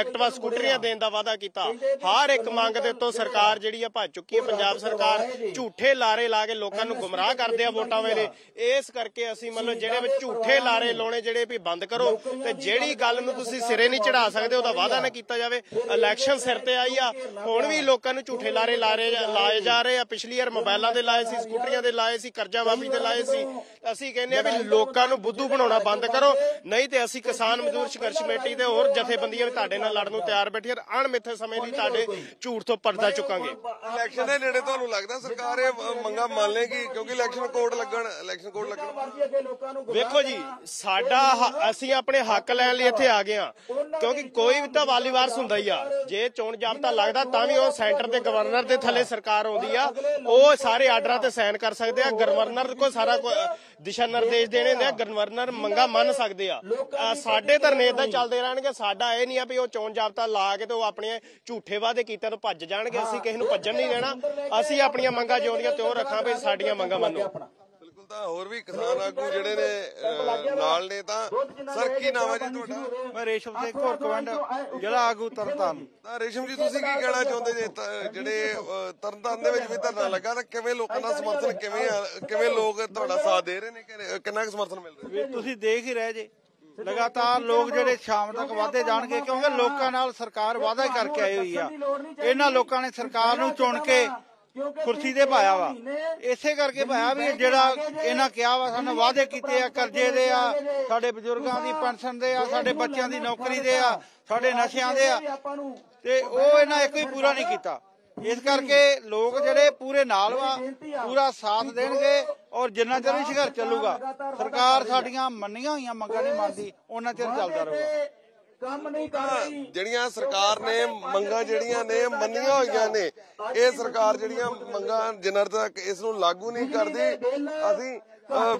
ਐਕਟਿਵਾ ਸਕੂਟਰੀਆਂ ਦੇਣ ਦਾ ਵਾਅਦਾ ਕੀਤਾ ਹਰ ਇੱਕ ਮੰਗ ਦੇ ਉੱਤੇ ਸਰਕਾਰ ਜਿਹੜੀ ਆ ਭੱਜ ਚੁੱਕੀ ਹੈ ਪੰਜਾਬ ਸਰਕਾਰ ਝੂਠੇ ਲਾਰੇ ਲਾ ਕੇ ਲੋਕਾਂ ਨੂੰ ਗੁੰਮਰਾਹ ਕਰਦੇ ਆ ਵੋਟਾਂ ਵੇਲੇ ਇਸ ਕਰਕੇ ਅਸੀਂ ਮਤਲਬ ਜਿਹੜੇ ਵਿੱਚ ਝੂਠੇ ਲਾਰੇ ਲਾਉਣੇ ਜਿਹੜੇ ਵੀ ਬੰਦ ਕਰੋ ਤੇ ਜਿਹੜੀ ਗੱਲ ਨੂੰ ਤੁਸੀਂ ਸਿਰੇ ਨਹੀਂ ਚੜਾ ਸਕਦੇ ਉਹਦਾ ਵਾਅਦਾ ਨਾ ਕੀਤਾ ਜਾਵੇ ਇਲੈਕਸ਼ਨ ਸਿਰ ਤੇ ਆਈ ਆ ਹੁਣ ਵੀ ਲੋਕਾਂ ਨੂੰ ਝੂਠੇ ਲਾਰੇ ਲਾਏ ਜਾ ਰਹੇ ਆ ਪਿਛਲੀ ਵਾਰ ਮੋਬਾਈਲਾਂ ਦੇ ਲਾਏ ਸੀ ਸਕੂਟਰੀਆਂ ਦੇ ਲਾਏ ਸੀ ਕਰਜ਼ਾ ਵਾਪੀ ਦੇ ਲਾਏ ਰਹੇ ਸੀ ਅਸੀਂ ਕਹਿੰਦੇ ਆ ਵੀ ਲੋਕਾਂ ਨੂੰ ਬੁੱਧੂ ਬਣਾਉਣਾ ਬੰਦ ਕਰੋ ਨਹੀਂ ਤੇ ਅਸੀਂ ਕਿਸਾਨ ਮਜ਼ਦੂਰ ਸੰਘਰਸ਼ ਕਮੇਟੀ ਤੇ ਹੋਰ ਜਥੇਬੰਦੀਆਂ ਵੀ ਤੁਹਾਡੇ ਨਾਲ ਲੜਨ ਨੂੰ ਤਿਆਰ ਅਣ ਅਣਮਿੱਥੇ ਸਮੇਂ ਦੀ ਤੁਹਾਡੇ ਝੂਠ ਤੋਂ ਪਰਦਾ ਚੁੱਕਾਂਗੇ ਇਲੈਕਸ਼ਨ ਦੇ ਨੇੜੇ ਤੁਹਾਨੂੰ ਲੱਗਦਾ ਸਰਕਾਰ ਇਹ ਮੰਗਾ ਮੰਨ ਲੇਗੀ ਕਿਉਂਕਿ ਇਲੈਕਸ਼ਨ ਕੋਡ ਲੱਗਣ ਇਲੈਕਸ਼ਨ ਕੋਡ ਲੱਗਣ ਵੇਖੋ ਜੀ ਸਾਡਾ ਅਸੀਂ ਆਪਣੇ ਹੱਕ ਲੈਣ ਲਈ ਇੱਥੇ ਆ ਗਏ ਆ ਕਿਉਂਕਿ ਕੋਈ ਵੀ ਤਾਂ ਵਾਰਸ ਹੁੰਦਾ ਹੀ ਆ ਜੇ ਚੋਣ ਜਾਬਤਾ ਲੱਗਦਾ ਤਾਂ ਵੀ ਉਹ ਸੈਂਟਰ ਦੇ ਗਵਰਨਰ ਦੇ ਥੱਲੇ ਸਰਕਾਰ ਆਉਂਦੀ ਆ ਉਹ ਸਾਰੇ ਆਰਡਰਾਂ ਤੇ ਸਾਈਨ ਕਰ ਸਕਦੇ ਆ ਗਵਰਨਰ ਕੋਲ ਸਾਰਾ ਸਾਰਾ ਦਿਸ਼ਾ ਨਿਰਦੇਸ਼ ਦੇਣੇ ਹੁੰਦੇ ਆ ਗਵਰਨਰ ਮੰਗਾ ਮੰਨ ਸਕਦੇ ਆ ਸਾਡੇ ਧਰਨੇ ਇਦਾਂ ਚੱਲਦੇ ਰਹਿਣਗੇ ਸਾਡਾ ਇਹ ਨਹੀਂ ਆ ਵੀ ਉਹ ਚੋਣ ਜਾਬਤਾ ਲਾ ਕੇ ਤੇ ਉਹ ਆਪਣੇ ਝੂਠੇ ਵਾਅਦੇ ਕੀਤੇ ਤੋਂ ਭੱਜ ਜਾਣਗੇ ਅਸੀਂ ਕਿਸੇ ਨੂੰ ਭੱਜਣ ਨਹੀਂ ਦੇਣਾ ਅਸੀਂ ਆਪਣੀਆਂ ਮੰਗਾਂ ਜਿਉਂਦੀਆਂ ਤੇ ਉਹ ਰੱਖਾਂ ਵੀ ਸਾਡੀਆਂ ਮੰਗਾਂ ਮੰਨੋ ਤਾਂ ਹੋਰ ਵੀ ਕਿਸਾਨ ਆਗੂ ਜਿਹੜੇ ਨੇ ਨਾਲ ਨੇ ਤਾਂ ਸਰ ਕੀ ਨਾਮ ਹੈ ਜੀ ਤੁਹਾਡਾ ਮੈਂ ਰੇਸ਼ਮ ਸਿੰਘ ਕਵੰਡ ਜਿਹੜਾ ਆਗੂ ਤਰਨਤਾਰਨ ਤਾਂ ਰੇਸ਼ਮ ਜੀ ਤੁਸੀਂ ਕੀ ਕਹਿਣਾ ਚਾਹੁੰਦੇ ਜੇ ਜਿਹੜੇ ਤਰਨਤਾਰਨ ਦੇ ਵਿੱਚ ਵੀ ਧਰਨਾ ਲੱਗਾ ਤਾਂ ਕਿਵੇਂ ਲੋਕਾਂ ਦਾ ਸਮਰਥਨ ਕਿਵੇਂ ਕਿਵੇਂ ਲੋਕ ਤੁਹਾਡਾ ਸਾਥ ਦੇ ਰਹੇ ਨੇ ਕਿੰਨਾ ਸਮਰਥਨ ਮਿਲ ਰਿਹਾ ਤੁਸੀਂ ਦੇਖ ਹੀ ਰਹੇ ਜੇ ਲਗਾਤਾਰ ਲੋਕ ਜਿਹੜੇ ਸ਼ਾਮ ਤੱਕ ਵਾਧੇ ਜਾਣਗੇ ਕਿਉਂਕਿ ਲੋਕਾਂ ਨਾਲ ਸਰਕਾਰ ਵਾਅਦਾ ਕਰਕੇ ਆਈ ਹੋਈ ਆ ਇਹਨਾਂ ਲੋਕਾਂ ਨੇ ਸਰਕਾਰ ਨੂੰ ਚੁਣ ਕੇ ਕੁਰਸੀ ਤੇ ਪਾਇਆ ਵਾ ਇਸੇ ਕਰਕੇ ਪਾਇਆ ਵੀ ਜਿਹੜਾ ਇਹਨਾਂ ਕਿਹਾ ਵਾ ਸਾਨੂੰ ਵਾਅਦੇ ਕੀਤੇ ਆ ਕਰਜ਼ੇ ਦੇ ਆ ਸਾਡੇ ਬਜ਼ੁਰਗਾਂ ਦੀ ਪੈਨਸ਼ਨ ਦੇ ਆ ਸਾਡੇ ਬੱਚਿਆਂ ਦੀ ਨੌਕਰੀ ਦੇ ਆ ਸਾਡੇ ਨਸ਼ਿਆਂ ਦੇ ਆ ਤੇ ਉਹ ਇਹਨਾਂ ਇੱਕ ਵੀ ਪੂਰਾ ਨਹੀਂ ਕੀਤਾ ਇਸ ਕਰਕੇ ਲੋਕ ਜਿਹੜੇ ਪੂਰੇ ਨਾਲ ਵਾ ਪੂਰਾ ਸਾਥ ਦੇਣਗੇ ਔਰ ਜਿੰਨਾ ਚਿਰ ਇਹ ਸੰਘਰਸ਼ ਚੱਲੂਗਾ ਸਰਕਾਰ ਸਾਡੀਆਂ ਮੰਨੀਆਂ ਹੋਈਆਂ ਮੰਗਾਂ ਨਹੀਂ ਮੰਨਦੀ ਉਹਨਾਂ ਚਿਰ ਚੱਲਦਾ ਰਹੂਗਾ ਕੰਮ ਨਹੀਂ ਕਰ ਰਹੀ ਜਿਹੜੀਆਂ ਸਰਕਾਰ ਨੇ ਮੰਗਾਂ ਜਿਹੜੀਆਂ ਨੇ ਮੰਨੀਆਂ ਹੋਈਆਂ ਨੇ ਇਹ ਸਰਕਾਰ ਜਿਹੜੀਆਂ ਮੰਗਾਂ ਜਨਰ ਤੱਕ ਇਸ ਨੂੰ ਲਾਗੂ ਨਹੀਂ ਕਰਦੀ ਅਸੀਂ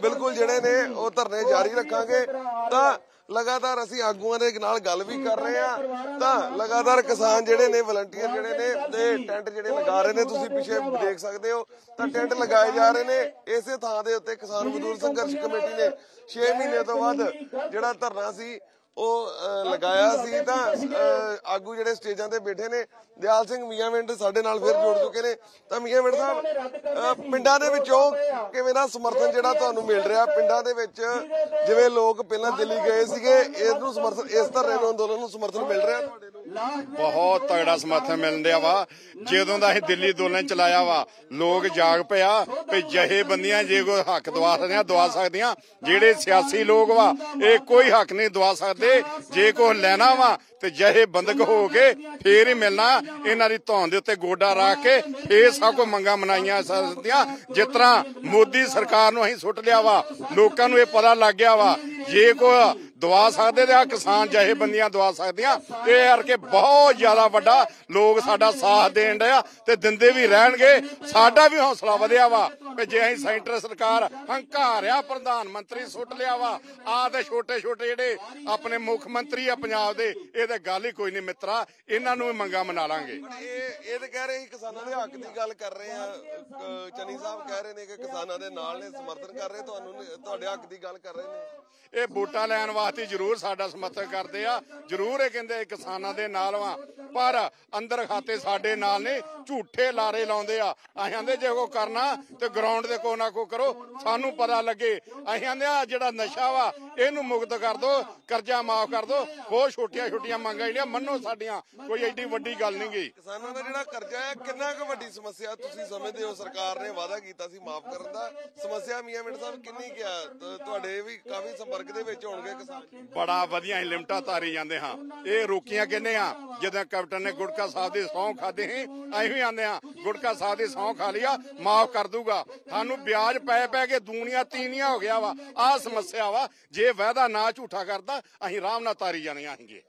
ਬਿਲਕੁਲ ਜਿਹੜੇ ਨੇ ਉਹ ਧਰਨੇ ਜਾਰੀ ਰੱਖਾਂਗੇ ਤਾਂ ਲਗਾਤਾਰ ਅਸੀਂ ਆਗੂਆਂ ਦੇ ਨਾਲ ਗੱਲ ਵੀ ਕਰ ਰਹੇ ਆ ਤਾਂ ਲਗਾਤਾਰ ਕਿਸਾਨ ਜਿਹੜੇ ਨੇ ਵਲੰਟੀਅਰ ਜਿਹੜੇ ਨੇ ਤੇ ਟੈਂਟ ਜਿਹੜੇ ਲਗਾ ਰਹੇ ਨੇ ਤੁਸੀਂ ਪਿੱਛੇ ਦੇਖ ਸਕਦੇ ਹੋ ਤਾਂ ਟੈਂਟ ਲਗਾਏ ਜਾ ਰਹੇ ਨੇ ਇਸੇ ਥਾਂ ਦੇ ਉੱਤੇ ਕਿਸਾਨ ਮਜ਼ਦੂਰ ਸੰਘਰਸ਼ ਕਮੇਟੀ ਨੇ 6 ਮਹੀਨੇ ਤੋਂ ਬਾਅਦ ਜਿਹੜਾ ਧਰਨਾ ਸੀ ਉਹ ਲਗਾਇਆ ਸੀ ਤਾਂ ਆਗੂ ਜਿਹੜੇ ਸਟੇਜਾਂ ਤੇ ਬੈਠੇ ਨੇ ਦਿਆਲ ਸਿੰਘ ਮੀਆਂਵਿੰਡ ਸਾਡੇ ਨਾਲ ਫਿਰ ਜੁੜ ਚੁੱਕੇ ਨੇ ਤਾਂ ਮੀਆਂਵਿੰਡ ਸਾਹਿਬ ਪਿੰਡਾਂ ਦੇ ਵਿੱਚੋਂ ਕਿਵੇਂ ਦਾ ਸਮਰਥਨ ਜਿਹੜਾ ਤੁਹਾਨੂੰ ਮਿਲ ਰਿਹਾ ਪਿੰਡਾਂ ਦੇ ਵਿੱਚ ਜਿਵੇਂ ਲੋਕ ਪਹਿਲਾਂ ਦਿੱਲੀ ਗਏ ਸੀਗੇ ਇਸ ਨੂੰ ਸਮਰਥਨ ਇਸ ਤਰ੍ਹਾਂ ਦੇ ਅੰਦੋਲਨ ਨੂੰ ਸਮਰਥਨ ਮਿਲ ਰਿਹਾ ਤੁਹਾਡੇ ਨੂੰ ਬਹੁਤ ਤਗੜਾ ਸਮਰਥਨ ਮਿਲਣ ਦਿਆ ਵਾ ਜਦੋਂ ਦਾ ਇਹ ਦਿੱਲੀ ਅੰਦੋਲਨ ਚਲਾਇਆ ਵਾ ਲੋਕ ਜਾਗ ਪਿਆ ਵੀ ਜਹੇ ਬੰਦੀਆਂ ਜੇ ਕੋਈ ਹੱਕ ਦਵਾ ਆ ਦਵਾ ਸਕਦੀਆਂ ਜਿਹੜੇ ਸਿਆਸੀ ਲੋਕ ਵਾ ਇਹ ਕੋਈ ਹੱਕ ਨਹੀਂ ਦਵਾ ਸਕਦੇ ਤੇ ਜੇ ਕੋ ਲੈਣਾ ਵਾ ਤੇ ਜਿਹੇ ਬੰਦਕ ਹੋ ਕੇ ਫੇਰ ਹੀ ਮਿਲਣਾ ਇਹਨਾਂ ਦੀ ਧੌਣ ਦੇ ਉੱਤੇ ਗੋਡਾ ਰੱਖ ਕੇ ਫੇਰ ਸਭ ਕੋ ਮੰਗਾ ਮਨਾਈਆਂ ਸਕਦੀਆਂ ਜਿਸ ਤਰ੍ਹਾਂ ਮੋਦੀ ਸਰਕਾਰ ਨੂੰ ਅਸੀਂ ਸੁੱਟ ਲਿਆ ਵਾ ਲੋਕਾਂ ਨੂੰ ਇਹ ਪਤਾ ਲੱਗ ਗਿਆ ਵਾ ਜੇ ਕੋ ਦਵਾ ਸਕਦੇ ਤੇ ਆ ਕਿਸਾਨ ਜਹੇ ਬੰਦੀਆਂ ਦਵਾ ਸਕਦੀਆਂ ਤੇ ਯਾਰ ਕੇ ਬਹੁਤ ਜ਼ਿਆਦਾ ਵੱਡਾ ਲੋਕ ਸਾਡਾ ਸਾਥ ਦੇਣ ਰਿਹਾ ਤੇ ਦਿੰਦੇ ਵੀ ਰਹਿਣਗੇ ਸਾਡਾ ਵੀ ਹੌਸਲਾ ਵਧਿਆ ਵਾ ਕਿ ਜੇ ਅਸੀਂ ਸੈਂਟਰ ਸਰਕਾਰ ਹੰਕਾਰਿਆ ਪ੍ਰਧਾਨ ਮੰਤਰੀ ਸੁੱਟ ਲਿਆ ਵਾ ਆ ਤੇ ਛੋਟੇ ਛੋਟੇ ਜਿਹੜੇ ਆਪਣੇ ਮੁੱਖ ਮੰਤਰੀ ਆ ਪੰਜਾਬ ਦੇ ਇਹ ਤੇ ਗੱਲ ਹੀ ਕੋਈ ਨਹੀਂ ਮਿੱਤਰਾ ਇਹਨਾਂ ਨੂੰ ਵੀ ਮੰਗਾ ਮਨਾ ਲਾਂਗੇ ਇਹ ਇਹ ਤਾਂ ਕਹਿ ਰਹੇ ਸੀ ਕਿਸਾਨਾਂ ਦੇ ਹੱਕ ਦੀ ਗੱਲ ਕਰ ਰਹੇ ਆ ਚਨੀ ਸਾਹਿਬ ਕਹਿ ਰਹੇ ਨੇ ਕਿ ਕਿਸਾਨਾਂ ਦੇ ਨਾਲ ਨੇ ਸਮਰਥਨ ਕਰ ਰਹੇ ਤੁਹਾਨੂੰ ਤੁਹਾਡੇ ਹੱਕ ਦੀ ਗੱਲ ਕਰ ਰਹੇ ਨੇ ਇਹ ਵੋਟਾਂ ਲੈਣ ਵਾਸਤੇ ਜ਼ਰੂਰ ਸਾਡਾ ਸਮਰਥਨ ਕਰਦੇ ਆ ਜ਼ਰੂਰ ਇਹ ਕਹਿੰਦੇ ਕਿਸਾਨਾਂ ਦੇ ਨਾਲ ਵਾਂ ਪਰ ਅੰਦਰ ਖਾਤੇ ਸਾਡੇ ਨਾਲ ਨੇ ਝੂਠੇ ਲਾਰੇ ਲਾਉਂਦੇ ਆ ਅਸੀਂ ਆਂਦੇ ਜੇ ਕੋ ਕਰਨਾ ਤੇ ਗਰਾਊਂਡ ਦੇ ਕੋ ਨਾ ਕੋ ਕਰੋ ਸਾਨੂੰ ਪਤਾ ਲੱਗੇ ਅਸੀਂ ਆਂਦੇ ਆ ਜਿਹੜਾ ਨਸ਼ਾ ਵਾ ਇਹਨੂੰ ਮੁਕਤ ਕਰ ਦੋ ਕਰਜ਼ਾ ਮਾਫ ਕਰ ਦੋ ਬਹੁਤ ਛੋਟੀਆਂ ਛੋਟੀਆਂ ਮੰਗਾਂ ਜਿਹੜੀਆਂ ਮੰਨੋ ਸਾਡੀਆਂ ਕੋਈ ਐਡੀ ਵੱਡੀ ਗੱਲ ਨਹੀਂ ਗਈ ਕਿਸਾਨਾਂ ਦਾ ਜਿਹੜਾ ਕਰਜ਼ਾ ਹੈ ਕਿੰਨਾ ਕੁ ਵੱਡੀ ਸਮੱਸਿਆ ਤੁਸੀਂ ਸਮਝਦੇ ਹੋ ਸਰਕਾਰ ਨੇ ਵਾਅਦਾ ਕੀਤਾ ਸੀ ਮਾਫ ਕਰਨ ਦਾ ਸਮੱਸਿਆ ਮੀਆਂ ਮਿੰਟ ਸਾਹਿਬ ਕਿੰਨੀ ਗਿਆ ਤੁਹਾਡੇ ਵੀ ਕਾਫੀ ਸੰਪਰਕ ਦੇ ਵਿੱਚ ਹੋਣਗੇ ਕਿਸਾਨ ਬੜਾ ਵਧੀਆ ਹੀ ਲਿਮਟਾ ਤਾਰੀ ਜਾਂਦੇ ਹਾਂ ਇਹ ਰੋਕੀਆਂ ਕਿੰਨੇ ਆ ਜਦੋਂ ਕੈਪਟਨ ਨੇ ਗੁੜਕਾ ਸਾਹਿਬ ਦੀ ਸੌਂ ਖਾਦੇ ਹੀ ਐਵੇਂ ਵੀ ਆਂਦੇ ਆ ਗੁੜਕਾ ਸਾਹਿਬ ਦੀ ਸੌਂ ਖਾ ਲਿਆ ਮਾਫ ਕਰ ਦੂਗਾ ਸਾਨੂੰ ਵਿਆਜ ਪੈ ਪੈ ਕੇ ਦੁਨੀਆ ਤੀਨੀਆਂ ਹੋ ਗਿਆ ਵਾ ਆ ਸਮੱਸਿਆ ਵਾ ਜੇ ਵਾਅਦਾ ਨਾ ਝੂਠਾ ਕਰਦਾ ਅਸੀਂ ਆਰਾਮ ਨਾਲ ਤਾਰੀ ਜਾਣੀਆਂ ਆਂਗੇ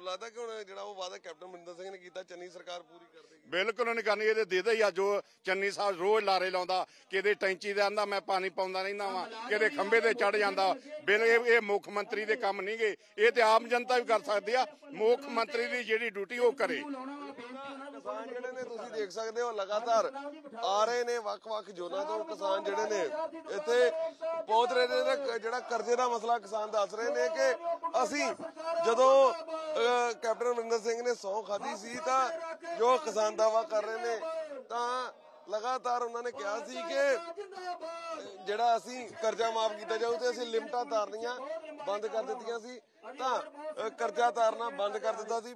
ਤੁਹਾਨੂੰ ਲੱਗਦਾ ਕਿ ਹੁਣ ਜਿਹੜਾ ਉਹ ਵਾਅਦਾ ਕੈਪਟਨ ਮਨਿੰਦਰ ਸਿੰਘ ਨੇ ਕੀਤਾ ਚੰਨੀ ਸਰਕਾਰ ਪੂਰੀ ਕਰ ਦੇਗੀ ਬਿਲਕੁਲ ਉਹਨੇ ਕਰਨੀ ਇਹਦੇ ਦੇਦਾ ਹੀ ਆ ਜੋ ਚੰਨੀ ਸਾਹਿਬ ਰੋਜ਼ ਲਾਰੇ ਲਾਉਂਦਾ ਕਿ ਇਹਦੇ ਟੈਂਚੀ ਦੇ ਆਂਦਾ ਮੈਂ ਪਾਣੀ ਪਾਉਂਦਾ ਰਹਿੰਦਾ ਵਾਂ ਇਹਦੇ ਖੰਬੇ ਤੇ ਚੜ ਜਾਂਦਾ ਬਿਲ ਇਹ ਮੁੱਖ ਮੰਤਰੀ ਦੇ ਕੰਮ ਨਹੀਂਗੇ ਇਹ ਤੇ ਆਮ ਜਨਤਾ ਵੀ ਕਰ ਸਕਦੀ ਆ ਮੁੱਖ ਮੰਤਰੀ ਦੀ ਜਿਹੜੀ ਡਿਊਟੀ ਉਹ ਕਰੇ ਕਿਸਾਨ ਜਿਹੜੇ ਨੇ ਤੁਸੀਂ ਦੇਖ ਸਕਦੇ ਹੋ ਲਗਾਤਾਰ ਆ ਰਹੇ ਨੇ ਵੱਖ-ਵੱਖ ਜ਼ੋਨਾਂ ਤੋਂ ਕਿਸਾਨ ਜਿਹੜੇ ਨੇ ਇੱਥੇ ਪਹੁੰਚ ਰਹੇ ਨੇ ਜਿਹੜਾ ਕਰਜ਼ੇ ਦਾ ਮਸਲਾ ਕਿਸਾਨ ਦੱਸ ਰਹੇ ਨੇ ਕਿ ਅਸੀਂ ਜਦੋਂ ਕੈਪਟਨ ਅਮਰਿੰਦਰ ਸਿੰਘ ਨੇ ਸੌ ਖਾਦੀ ਸੀ ਤਾਂ ਜੋ ਕਿਸਾਨ ਦਾਵਾ ਕਰ ਰਹੇ ਨੇ ਤਾਂ ਲਗਾਤਾਰ ਉਹਨਾਂ ਨੇ ਕਿਹਾ ਸੀ ਕਿ ਜਿਹੜਾ ਅਸੀਂ ਕਰਜ਼ਾ ਮਾਫ ਕੀਤਾ ਜਾਊ ਤੇ ਅਸੀਂ ਲਿਮਟਾਂ ਤਾਰਨੀਆਂ ਬੰਦ ਕਰ ਦਿੱਤੀਆਂ ਸੀ ਤਾਂ ਕਰਜ਼ਾ ਤਾਰਨਾ ਬੰਦ ਕਰ ਦਿੱਤਾ ਸੀ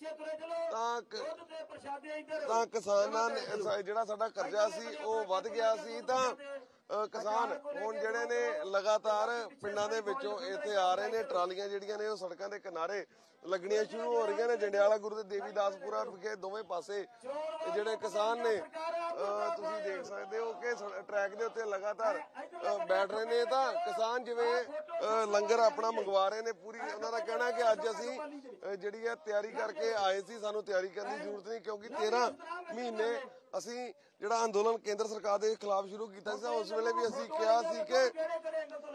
ਪਿੱਛੇ ਤੁਰੇ ਚਲੋ ਦੁੱਧ ਤੇ ਪ੍ਰਸ਼ਾਦੇ ਇੱਧਰ ਤਾਂ ਕਿਸਾਨਾਂ ਨੇ ਜਿਹੜਾ ਸਾਡਾ ਕਰਜ਼ਾ ਸੀ ਉਹ ਵੱਧ ਗਿਆ ਸੀ ਤਾਂ ਕਿਸਾਨ ਹੁਣ ਜਿਹੜੇ ਨੇ ਲਗਾਤਾਰ ਪਿੰਡਾਂ ਦੇ ਵਿੱਚੋਂ ਇੱਥੇ ਆ ਰਹੇ ਨੇ ਟਰਾਲੀਆਂ ਜਿਹੜੀਆਂ ਨੇ ਉਹ ਸੜਕਾਂ ਦੇ ਕਿਨਾਰੇ ਲੱਗਣੀਆਂ ਸ਼ੁਰੂ ਹੋ ਰਹੀਆਂ ਨੇ ਜੰਡਿਆਲਾ ਗੁਰੂ ਦੇ ਦੇਵੀਦਾਸਪੁਰਾ ਵਿਖੇ ਦੋਵੇਂ ਪਾਸੇ ਜਿਹੜੇ ਕਿਸਾਨ ਨੇ ਤੁਸੀਂ ਦੇਖ ਸਕਦੇ ਹੋ ਕਿ ਟਰੈਕ ਦੇ ਉੱਤੇ ਲਗਾਤਾਰ ਬੈਠ ਰਹੇ ਨੇ ਤਾਂ ਕਿਸਾਨ ਜਿਵੇਂ ਲੰਗਰ ਆਪਣਾ ਮੰਗਵਾ ਰਹੇ ਨੇ ਪੂਰੀ ਉਹਨਾਂ ਦਾ ਕਹਿਣਾ ਕਿ ਅੱਜ ਅਸੀਂ ਜਿਹੜੀ ਹੈ ਤਿਆਰੀ ਕਰਕੇ ਆਏ ਸੀ ਸਾਨੂੰ ਤਿਆਰੀ ਕਰਨ ਦੀ ਜ਼ਰੂਰਤ ਨਹੀਂ ਕਿਉਂਕਿ 13 ਮਹੀਨੇ ਅਸੀਂ ਜਿਹੜਾ ਅੰਦੋਲਨ ਕੇਂਦਰ ਸਰਕਾਰ ਦੇ ਖਿਲਾਫ ਸ਼ੁਰੂ ਕੀਤਾ ਸੀ ਉਸ ਵੇਲੇ ਵੀ ਅਸੀਂ ਕਿਹਾ ਸੀ ਕਿ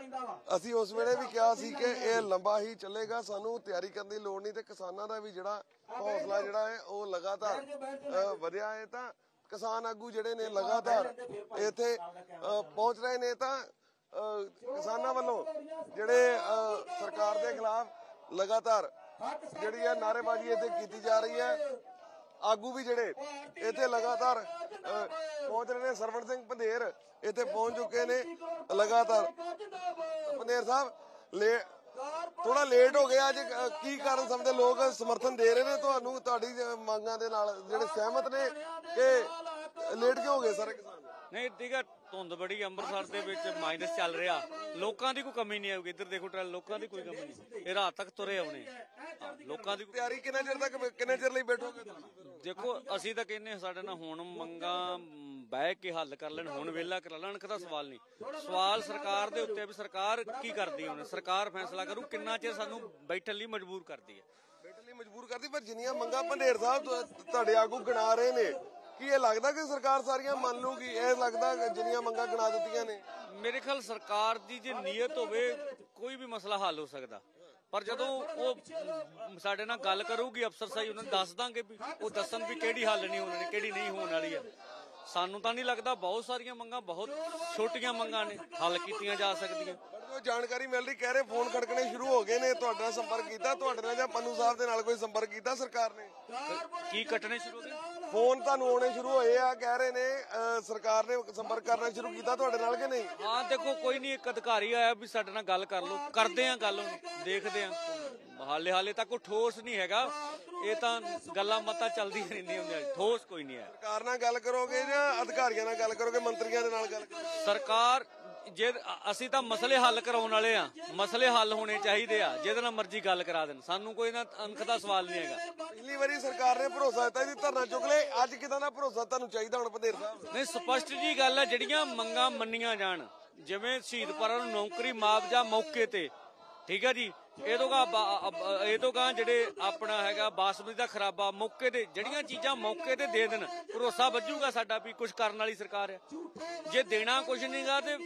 ਅਸੀਂ ਉਸ ਵੇਲੇ ਵੀ ਕਿਹਾ ਸੀ ਕਿ ਇਹ ਲੰਬਾ ਹੀ ਚੱਲੇਗਾ ਸਾਨੂੰ ਤਿਆਰੀ ਕਰਨ ਦੀ ਲੋੜ ਨਹੀਂ ਤੇ ਕਿਸਾਨਾਂ ਦਾ ਵੀ ਜਿਹੜਾ ਹੌਸਲਾ ਜਿਹੜਾ ਹੈ ਉਹ ਲਗਾਤਾਰ ਵਧਿਆ ਹੈ ਤਾਂ ਕਿਸਾਨ ਆਗੂ ਜਿਹੜੇ ਨੇ ਲਗਾਤਾਰ ਇੱਥੇ ਪਹੁੰਚ ਰਹੇ ਨੇ ਤਾਂ ਕਿਸਾਨਾਂ ਵੱਲੋਂ ਜਿਹੜੇ ਸਰਕਾਰ ਦੇ ਖਿਲਾਫ ਲਗਾਤਾਰ ਜਿਹੜੀ ਹੈ ਨਾਰੇਬਾਜ਼ੀ ਇੱਥੇ ਕੀਤੀ ਜਾ ਰਹੀ ਹੈ ਆਗੂ ਵੀ ਜਿਹੜੇ ਇੱਥੇ ਲਗਾਤਾਰ ਪਹੁੰਚ ਰਹੇ ਨੇ ਸਰਵਣ ਸਿੰਘ ਪੰਧੇਰ ਇੱਥੇ ਪਹੁੰਚ ਚੁੱਕੇ ਨੇ ਲਗਾਤਾਰ ਪੰਧੇਰ ਸਾਹਿਬ ਲੇ ਥੋੜਾ ਲੇਟ ਹੋ ਗਿਆ ਅੱਜ ਕੀ ਕਾਰਨ ਸਮਝਦੇ ਲੋਕ ਸਮਰਥਨ ਦੇ ਰਹੇ ਨੇ ਤੁਹਾਨੂੰ ਤੁਹਾਡੀ ਮੰਗਾਂ ਦੇ ਨਾਲ ਜਿਹੜੇ ਸਹਿਮਤ ਨੇ ਕਿ ਲੇਟ ਕਿਉਂ ਹੋ ਗਏ ਸਾਰੇ ਕਿਸਾਨ ਨਹੀਂ ਟਿਕਟ ਧੁੰਦ ਬੜੀ ਅੰਮ੍ਰਿਤਸਰ ਦੇ ਵਿੱਚ ਮਾਈਨਸ ਚੱਲ ਰਿਹਾ ਲੋਕਾਂ ਦੀ ਕੋਈ ਕਮੀ ਨਹੀਂ ਆਉਗੀ ਇੱਧਰ ਦੇਖੋ ਟਰੈਲ ਲੋਕਾਂ ਦੀ ਕੋਈ ਕਮੀ ਨਹੀਂ ਇਹ ਰਾਤ ਤੱਕ ਤੁਰੇ ਆਉਣੇ ਲੋਕਾਂ ਦੀ ਤਿਆਰੀ ਕਿੰਨੇ ਚਿਰ ਤੱਕ ਕਿੰਨੇ ਚਿਰ ਲਈ ਬੈਠੋਗੇ ਦੇਖੋ ਅਸੀਂ ਤਾਂ ਕਹਿੰਨੇ ਸਾਡੇ ਨਾਲ ਹੁਣ ਮੰਗਾ ਬਹਿ ਕੇ ਹੱਲ ਕਰ ਲੈਣ ਹੁਣ ਵੇਲਾ ਕਰ ਲੈਣ ਕਦਾ ਸਵਾਲ ਨਹੀਂ ਸਵਾਲ ਸਰਕਾਰ ਦੇ ਉੱਤੇ ਵੀ ਸਰਕਾਰ ਕੀ ਕਰਦੀ ਹੁਣ ਸਰਕਾਰ ਫੈਸਲਾ ਕਰੂ ਕਿੰਨਾ ਚਿਰ ਸਾਨੂੰ ਬੈਠਣ ਲਈ ਮਜਬੂਰ ਕਰਦੀ ਹੈ ਬੈਠਣ ਲਈ ਮਜਬੂਰ ਕਰਦੀ ਪਰ ਜਿੰਨੀਆਂ ਮੰਗਾ ਭੰਡੇਰ ਸਾਹਿਬ ਤੁਹਾਡੇ ਆਗੂ ਗਿਣਾ ਰਹੇ ਨੇ ਕੀ ਇਹ ਲੱਗਦਾ ਕਿ ਸਰਕਾਰ ਸਾਰੀਆਂ ਮੰਨ ਲੂਗੀ ਇਹ ਲੱਗਦਾ ਜਿੰਨੀਆਂ ਮੰਗਾਂ ਗਣਾ ਦਿੱਤੀਆਂ ਨੇ ਮੇਰੇ ਖਿਆਲ ਸਰਕਾਰ ਦੀ ਜੇ ਨੀਅਤ ਹੋਵੇ ਕੋਈ ਵੀ ਮਸਲਾ ਹੱਲ ਹੋ ਸਕਦਾ ਪਰ ਜਦੋਂ ਉਹ ਸਾਡੇ ਨਾਲ ਗੱਲ ਕਰੂਗੀ ਅਫਸਰ ਸਾਹਿਬ ਉਹਨਾਂ ਨੂੰ ਦੱਸ ਦਾਂਗੇ ਵੀ ਉਹ ਦੱਸਣ ਵੀ ਕਿਹੜੀ ਹੱਲ ਨਹੀਂ ਹੋਣੀ ਕਿਹੜੀ ਨਹੀਂ ਹੋਣ ਵਾਲੀ ਆ ਸਾਨੂੰ ਤਾਂ ਨਹੀਂ ਲੱਗਦਾ ਬਹੁਤ ਸਾਰੀਆਂ ਮੰਗਾਂ ਬਹੁਤ ਛੋਟੀਆਂ ਮੰਗਾਂ ਨੇ ਹੱਲ ਕੀਤੀਆਂ ਜਾ ਸਕਦੀਆਂ ਜੋ ਜਾਣਕਾਰੀ ਮਿਲ ਰਹੀ ਕਹਿ ਰਹੇ ਫੋਨ ਖੜਕਣੇ ਸ਼ੁਰੂ ਹੋ ਗਏ ਨੇ ਤੁਹਾਡਾ ਸੰਪਰਕ ਕੀਤਾ ਤੁਹਾਡੇ ਨਾਲ ਜਾਂ ਪੰਨੂ ਸਾਹਿਬ ਦੇ ਨਾਲ ਕੋਈ ਸੰਪਰਕ ਕੀਤਾ ਸਰਕਾਰ ਨੇ ਕੀ ਕੱਟਣੇ ਸ਼ੁਰੂ ਹੋ ਗਏ ਫੋਨ ਤੁਹਾਨੂੰ ਆਉਣੇ ਸ਼ੁਰੂ ਹੋਏ ਆ ਕਹਿ ਰਹੇ ਨੇ ਸਰਕਾਰ ਨੇ ਸੰਪਰਕ ਕਰਨਾ ਸ਼ੁਰੂ ਕੀਤਾ ਤੁਹਾਡੇ ਨਾਲ ਕਿ ਨਹੀਂ ਹਾਂ ਦੇਖੋ ਕੋਈ ਨਹੀਂ ਇੱਕ ਅਧਿਕਾਰੀ ਆਇਆ ਵੀ ਸਾਡੇ ਨਾਲ ਗੱਲ ਕਰ ਲਓ ਕਰਦੇ ਆ ਗੱਲ ਉਹਨੂੰ, ਦੇਖਦੇ ਆ ਹਾਲੇ ਹਾਲੇ ਤੱਕ ਕੋਈ ਠੋਸ ਨਹੀਂ ਹੈਗਾ ਇਹ ਤਾਂ ਗੱਲਾਂ ਮਤਾਂ ਚੱਲਦੀ ਰਹਿੰਦੀਆਂ ਹੁੰਦੀਆਂ ਠੋਸ ਕੋਈ ਨਹੀਂ ਹੈ ਸਰਕਾਰ ਨਾਲ ਗੱਲ ਕਰੋਗੇ ਜਾਂ ਅਧਿਕਾਰੀਆਂ ਨਾਲ ਗੱਲ ਕਰੋਗੇ ਮੰਤਰੀਆਂ ਦੇ ਨਾਲ ਗੱਲ ਸਰਕਾਰ ਜੇ ਅਸੀਂ ਤਾਂ ਮਸਲੇ ਹੱਲ ਕਰਾਉਣ ਵਾਲੇ ਆ ਮਸਲੇ ਹੱਲ ਹੋਣੇ ਚਾਹੀਦੇ ਆ ਜਿਹਦੇ ਨਾਲ ਮਰਜ਼ੀ ਗੱਲ ਕਰਾ ਦੇਣ ਸਾਨੂੰ ਕੋਈ ਨਾ ਅੰਖ ਦਾ ਸਵਾਲ ਨਹੀਂ ਹੈਗਾ ਪਿਛਲੀ ਵਾਰੀ ਸਰਕਾਰ ਨੇ ਭਰੋਸਾ ਦਿੱਤਾ ਜੀ ਧਰਨਾ ਚੁੱਕ ਲੈ ਅੱਜ ਕਿਦਾਂ ਦਾ ਭਰੋਸਾ ਤੁਹਾਨੂੰ ਚਾਹੀਦਾ ਹੁਣ ਪਧੇਰ ਸਾਹਿਬ ਨਹੀਂ ਸਪਸ਼ਟ ਜੀ ਗੱਲ ਹੈ ਜਿਹੜੀਆਂ ਮੰਗਾਂ ਮੰਨੀਆਂ ਜਾਣ ਜਿਵੇਂ ਸ਼ਹੀਦ ਪਰਾਂ ਨੂੰ ਨੌਕਰੀ ਮਾਪਜਾ ਮੌਕੇ ਤੇ ਠੀਕ ਹੈ ਜੀ ਇਹ ਤੋਂ ਗਾ ਇਹ ਤੋਂ ਗਾ ਜਿਹੜੇ ਆਪਣਾ ਹੈਗਾ ਬਾਸਮਤੀ ਦਾ ਖਰਾਬਾ ਮੌਕੇ ਤੇ ਜਿਹੜੀਆਂ ਚੀਜ਼ਾਂ ਮੌਕੇ ਤੇ ਦੇ ਦੇਣ ਭਰੋਸਾ ਵੱਜੂਗਾ ਸਾਡਾ ਵੀ ਕੁਝ ਕਰਨ ਵਾਲੀ ਸਰਕਾਰ ਹੈ ਜੇ ਦੇਣਾ ਕੁਝ ਨਹੀਂਗਾ ਤੇ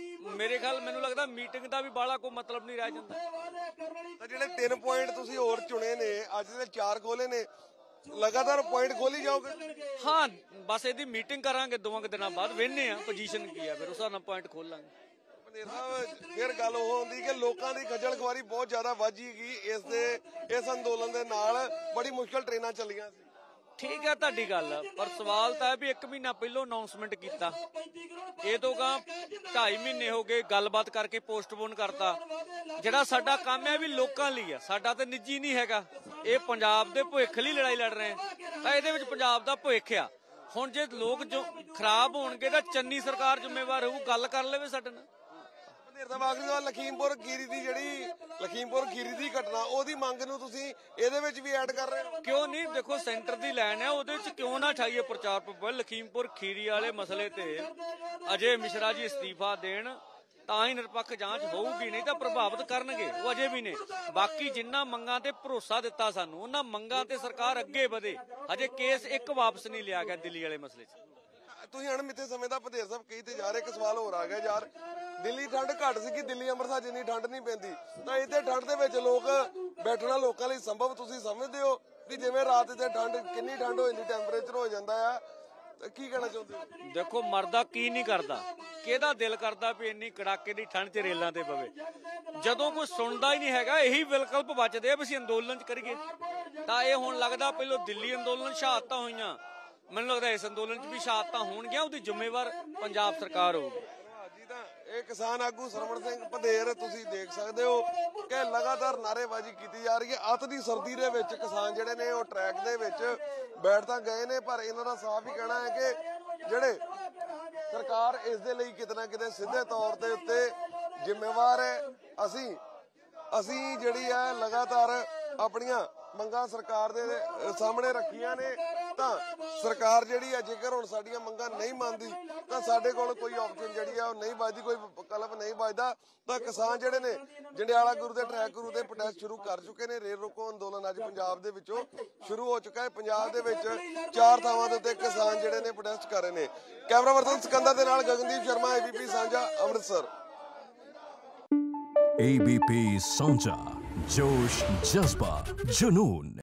ਮੇਰੇ ਖਿਆਲ ਮੈਨੂੰ ਲੱਗਦਾ ਮੀਟਿੰਗ ਦਾ ਵੀ ਬਾਲਾ ਕੋਈ ਮਤਲਬ ਨਹੀਂ ਰਹਿ ਜਾਂਦਾ ਤਾਂ ਜਿਹੜੇ ਤਿੰਨ ਪੁਆਇੰਟ ਤੁਸੀਂ ਹੋਰ ਚੁਣੇ ਨੇ ਅੱਜ ਦੇ ਚਾਰ ਖੋਲੇ ਨੇ ਲਗਾਤਾਰ ਪੁਆਇੰਟ ਖੋਲੀ ਜਾਓਗੇ ਹਾਂ ਬਸ ਇਹਦੀ ਮੀਟਿੰਗ ਕਰਾਂਗੇ ਦੋਵਾਂ ਦਿਨਾਂ ਬਾਅਦ ਵੇਨੇ ਆ ਪੋਜੀਸ਼ਨ ਕੀ ਆ ਫਿਰ ਉਸ ਨਾ ਪੁਆਇੰਟ ਖੋਲਾਂਗੇ ਧਨੇਰ ਸਾਹਿਬ ਫਿਰ ਗੱਲ ਉਹ ਹੁੰਦੀ ਕਿ ਲੋਕਾਂ ਦੀ ਖੱਜਲ ਖੁਆਰੀ ਬਹੁਤ ਜ਼ਿਆਦਾ ਵਾਜੀ ਗਈ ਇਸ ਦੇ ਇਸ ਅੰਦੋਲਨ ਦੇ ਨਾਲ ਬੜੀ ਮੁਸ਼ਕਲ ਟ੍ਰੇਨਾਂ ਚੱਲੀਆਂ ਸੀ ਠੀਕ ਹੈ ਤੁਹਾਡੀ ਗੱਲ ਪਰ ਸਵਾਲ ਤਾਂ ਹੈ ਵੀ 1 ਮਹੀਨਾ ਪਹਿਲਾਂ ਅਨਾਉਂਸਮੈਂਟ ਕੀਤਾ ਇਹ ਤੋਂ ਗਾ 2.5 ਮਹੀਨੇ ਹੋ ਗਏ ਗੱਲਬਾਤ ਕਰਕੇ ਪੋਸਟਪੋਨ ਕਰਤਾ ਜਿਹੜਾ ਸਾਡਾ ਕੰਮ ਹੈ ਵੀ ਲੋਕਾਂ ਲਈ ਆ ਸਾਡਾ ਤੇ ਨਿੱਜੀ ਨਹੀਂ ਹੈਗਾ ਇਹ ਪੰਜਾਬ ਦੇ ਭੁੱਖ ਲਈ ਲੜਾਈ ਲੜ ਰਹੇ ਤਾਂ ਇਹਦੇ ਵਿੱਚ ਪੰਜਾਬ ਦਾ ਭੁੱਖ ਆ ਹੁਣ ਜੇ ਲੋਕ ਜੋ ਖਰਾਬ ਹੋਣਗੇ ਤਾਂ ਚੰਨੀ ਸਰਕਾਰ ਜ਼ਿੰਮੇਵਾਰ ਹੋਊ ਗੱਲ ਕਰ ਲਵੇ ਸਾਡੇ ਨਾਲ ਧੀਰ ਦਾ ਲਖੀਮਪੁਰ ਖੀਰੀ ਦੀ ਜਿਹੜੀ ਲਖੀਮਪੁਰ ਖੀਰੀ ਦੀ ਘਟਨਾ ਉਹਦੀ ਮੰਗ ਨੂੰ ਤੁਸੀਂ ਇਹਦੇ ਵਿੱਚ ਵੀ ਐਡ ਕਰ ਰਹੇ ਹੋ ਕਿਉਂ ਨਹੀਂ ਦੇਖੋ ਸੈਂਟਰ ਦੀ ਲਾਈਨ ਹੈ ਉਹਦੇ ਵਿੱਚ ਕਿਉਂ ਨਾ ਠਾਈਏ ਪ੍ਰਚਾਰ ਪ੍ਰਬੰਧ ਲਖੀਮਪੁਰ ਖੀਰੀ ਵਾਲੇ ਮਸਲੇ ਤੇ ਅਜੇ ਮਿਸ਼ਰਾ ਜੀ ਅਸਤੀਫਾ ਦੇਣ ਤਾਂ ਹੀ ਨਿਰਪੱਖ ਜਾਂਚ ਹੋਊਗੀ ਨਹੀਂ ਤਾਂ ਪ੍ਰਭਾਵਿਤ ਕਰਨਗੇ ਉਹ ਅਜੇ ਵੀ ਨੇ ਬਾਕੀ ਜਿੰਨਾ ਮੰਗਾਂ ਤੇ ਭਰੋਸਾ ਦਿੱਤਾ ਸਾਨੂੰ ਉਹਨਾਂ ਮੰਗਾਂ ਤੇ ਸਰਕਾਰ ਅੱਗੇ ਵਧੇ ਅਜੇ ਕੇਸ ਇੱਕ ਵਾਪਸ ਨਹੀਂ ਲਿਆ ਗਿਆ ਦਿੱਲੀ ਵਾਲੇ ਮਸਲੇ 'ਚ ਤੁਸੀਂ ਅਣਮਿੱਥੇ ਸਮੇਂ ਦਾ ਪ੍ਰਧਾਨ ਸਾਹਿਬ ਕਹੀ ਤੇ ਜਾ ਰਹੇ ਇੱਕ ਸਵਾਲ ਹੋਰ ਆ ਗਿਆ ਯਾਰ ਦਿੱਲੀ ਠੰਡ ਘੱਟ ਸੀ ਕਿ ਦਿੱਲੀ ਅੰਮ੍ਰਿਤਸਰ ਜਿੰਨੀ ਠੰਡ ਨਹੀਂ ਪੈਂਦੀ ਤਾਂ ਇੱਥੇ ਠੰਡ ਦੇ ਵਿੱਚ ਲੋਕ ਬੈਠਣਾ ਲੋਕਾਂ ਲਈ ਸੰਭਵ ਤੁਸੀਂ ਸਮਝਦੇ ਹੋ ਕਿ ਜਿਵੇਂ ਰਾਤ ਦੇ ਠੰਡ ਕਿੰਨੀ ਠੰਡ ਹੋ ਜਾਂਦੀ ਟੈਂਪਰੇਚਰ ਹੋ ਜਾਂਦਾ ਆ ਕੀ ਕਹਿਣਾ ਚਾਹੁੰਦੇ ਹੋ ਦੇਖੋ ਮਰਦਾ ਕੀ ਨਹੀਂ ਕਰਦਾ ਕਿਹਦਾ ਦਿਲ ਕਰਦਾ ਵੀ ਇੰਨੀ ਕੜਾਕੇ ਦੀ ਠੰਡ 'ਚ ਰੇਲਾਂ ਤੇ ਪਵੇ ਜਦੋਂ ਕੋਈ ਸੁਣਦਾ ਹੀ ਨਹੀਂ ਹੈਗਾ ਇਹੀ ਵਿਕਲਪ ਬਚਦੇ ਆ ਵੀ ਅਸੀਂ ਅੰਦੋਲਨ 'ਚ ਕਰੀਏ ਤਾਂ ਇਹ ਹੁਣ ਲੱਗਦਾ ਪਹਿਲੋ ਦਿੱਲੀ ਅੰਦੋਲਨ ਸ਼ਹਾਦਤਾਂ ਹੋਈਆਂ ਮੈਨੂੰ ਲੱਗਦਾ ਇਸ ਅੰਦੋਲਨ 'ਚ ਵੀ ਸ਼ਹਾਦਤਾਂ ਹੋਣਗੀਆਂ ਉਹਦੀ ਜ਼ਿੰਮੇਵਾਰ ਪੰਜਾਬ ਸਰਕਾਰ ਹੋਊਗੀ ਇਹ ਕਿਸਾਨ ਆਗੂ ਸਰਵਣ ਸਿੰਘ ਪਧੇਰ ਤੁਸੀਂ ਦੇਖ ਸਕਦੇ ਹੋ ਕਿ ਲਗਾਤਾਰ ਨਾਰੇਬਾਜ਼ੀ ਕੀਤੀ ਜਾ ਰਹੀ ਹੈ ਅੱਤ ਦੀ ਸਰਦੀ ਦੇ ਵਿੱਚ ਕਿਸਾਨ ਜਿਹੜੇ ਨੇ ਉਹ ਟਰੈਕ ਦੇ ਵਿੱਚ ਬੈਠ ਤਾਂ ਗਏ ਨੇ ਪਰ ਇਹਨਾਂ ਦਾ ਸਾਫ਼ ਹੀ ਕਹਿਣਾ ਹੈ ਕਿ ਜਿਹੜੇ ਸਰਕਾਰ ਇਸ ਦੇ ਲਈ ਕਿਤਨਾ ਕਿਤੇ ਸਿੱਧੇ ਤੌਰ ਤੇ ਉੱਤੇ ਜ਼ਿੰਮੇਵਾਰ ਹੈ ਅਸੀਂ ਅਸੀਂ ਜਿਹੜੀ ਹੈ ਲਗਾਤਾਰ ਆਪਣੀਆਂ ਮੰਗਾਂ ਸਰਕਾਰ ਦੇ ਸਾਹਮਣੇ ਰੱਖੀਆਂ ਨੇ ਤਾਂ ਸਰਕਾਰ ਜਿਹੜੀ ਹੈ ਜੇਕਰ ਹੁਣ ਸਾਡੀਆਂ ਮੰਗਾਂ ਨਹੀਂ ਮੰਨਦੀ ਤਾਂ ਸਾਡੇ ਕੋਲ ਕੋਈ ਆਪਸ਼ਨ ਜਿਹੜੀ ਆ ਉਹ ਨਹੀਂ ਵੱਜਦੀ ਕੋਈ ਕਲਪ ਨਹੀਂ ਵੱਜਦਾ ਤਾਂ ਕਿਸਾਨ ਜਿਹੜੇ ਨੇ ਜੰਡਿਆਲਾ ਗੁਰੂ ਦੇ ਟਰੈਕ ਗੁਰੂ ਦੇ ਪ੍ਰੋਟੈਸਟ ਸ਼ੁਰੂ ਕਰ ਚੁੱਕੇ ਨੇ ਰੇਲ ਰੋਕੋ ਅੰਦੋਲਨ ਅੱਜ ਪੰਜਾਬ ਦੇ ਵਿੱਚੋਂ ਸ਼ੁਰੂ ਹੋ ਚੁੱਕਾ ਹੈ ਪੰਜਾਬ ਦੇ ਵਿੱਚ ਚਾਰ ਥਾਵਾਂ ਦੇ ਉੱਤੇ ਕਿਸਾਨ ਜਿਹੜੇ ਨੇ ਪ੍ਰੋਟੈਸਟ ਕਰ ਰਹੇ ਨੇ ਕੈਮਰਾ ਪਰਸਨ ਸਿਕੰਦਰ ਦੇ ਨਾਲ ਗਗਨਦੀਪ ਸ਼ਰਮਾ ਏਬੀਪੀ ਸਾਂਝਾ ਅੰਮ੍ਰਿਤਸਰ ਏਬੀਪੀ ਸਾਂਝਾ ਜੋਸ਼ ਜਜ਼ਬਾ ਜਨੂਨ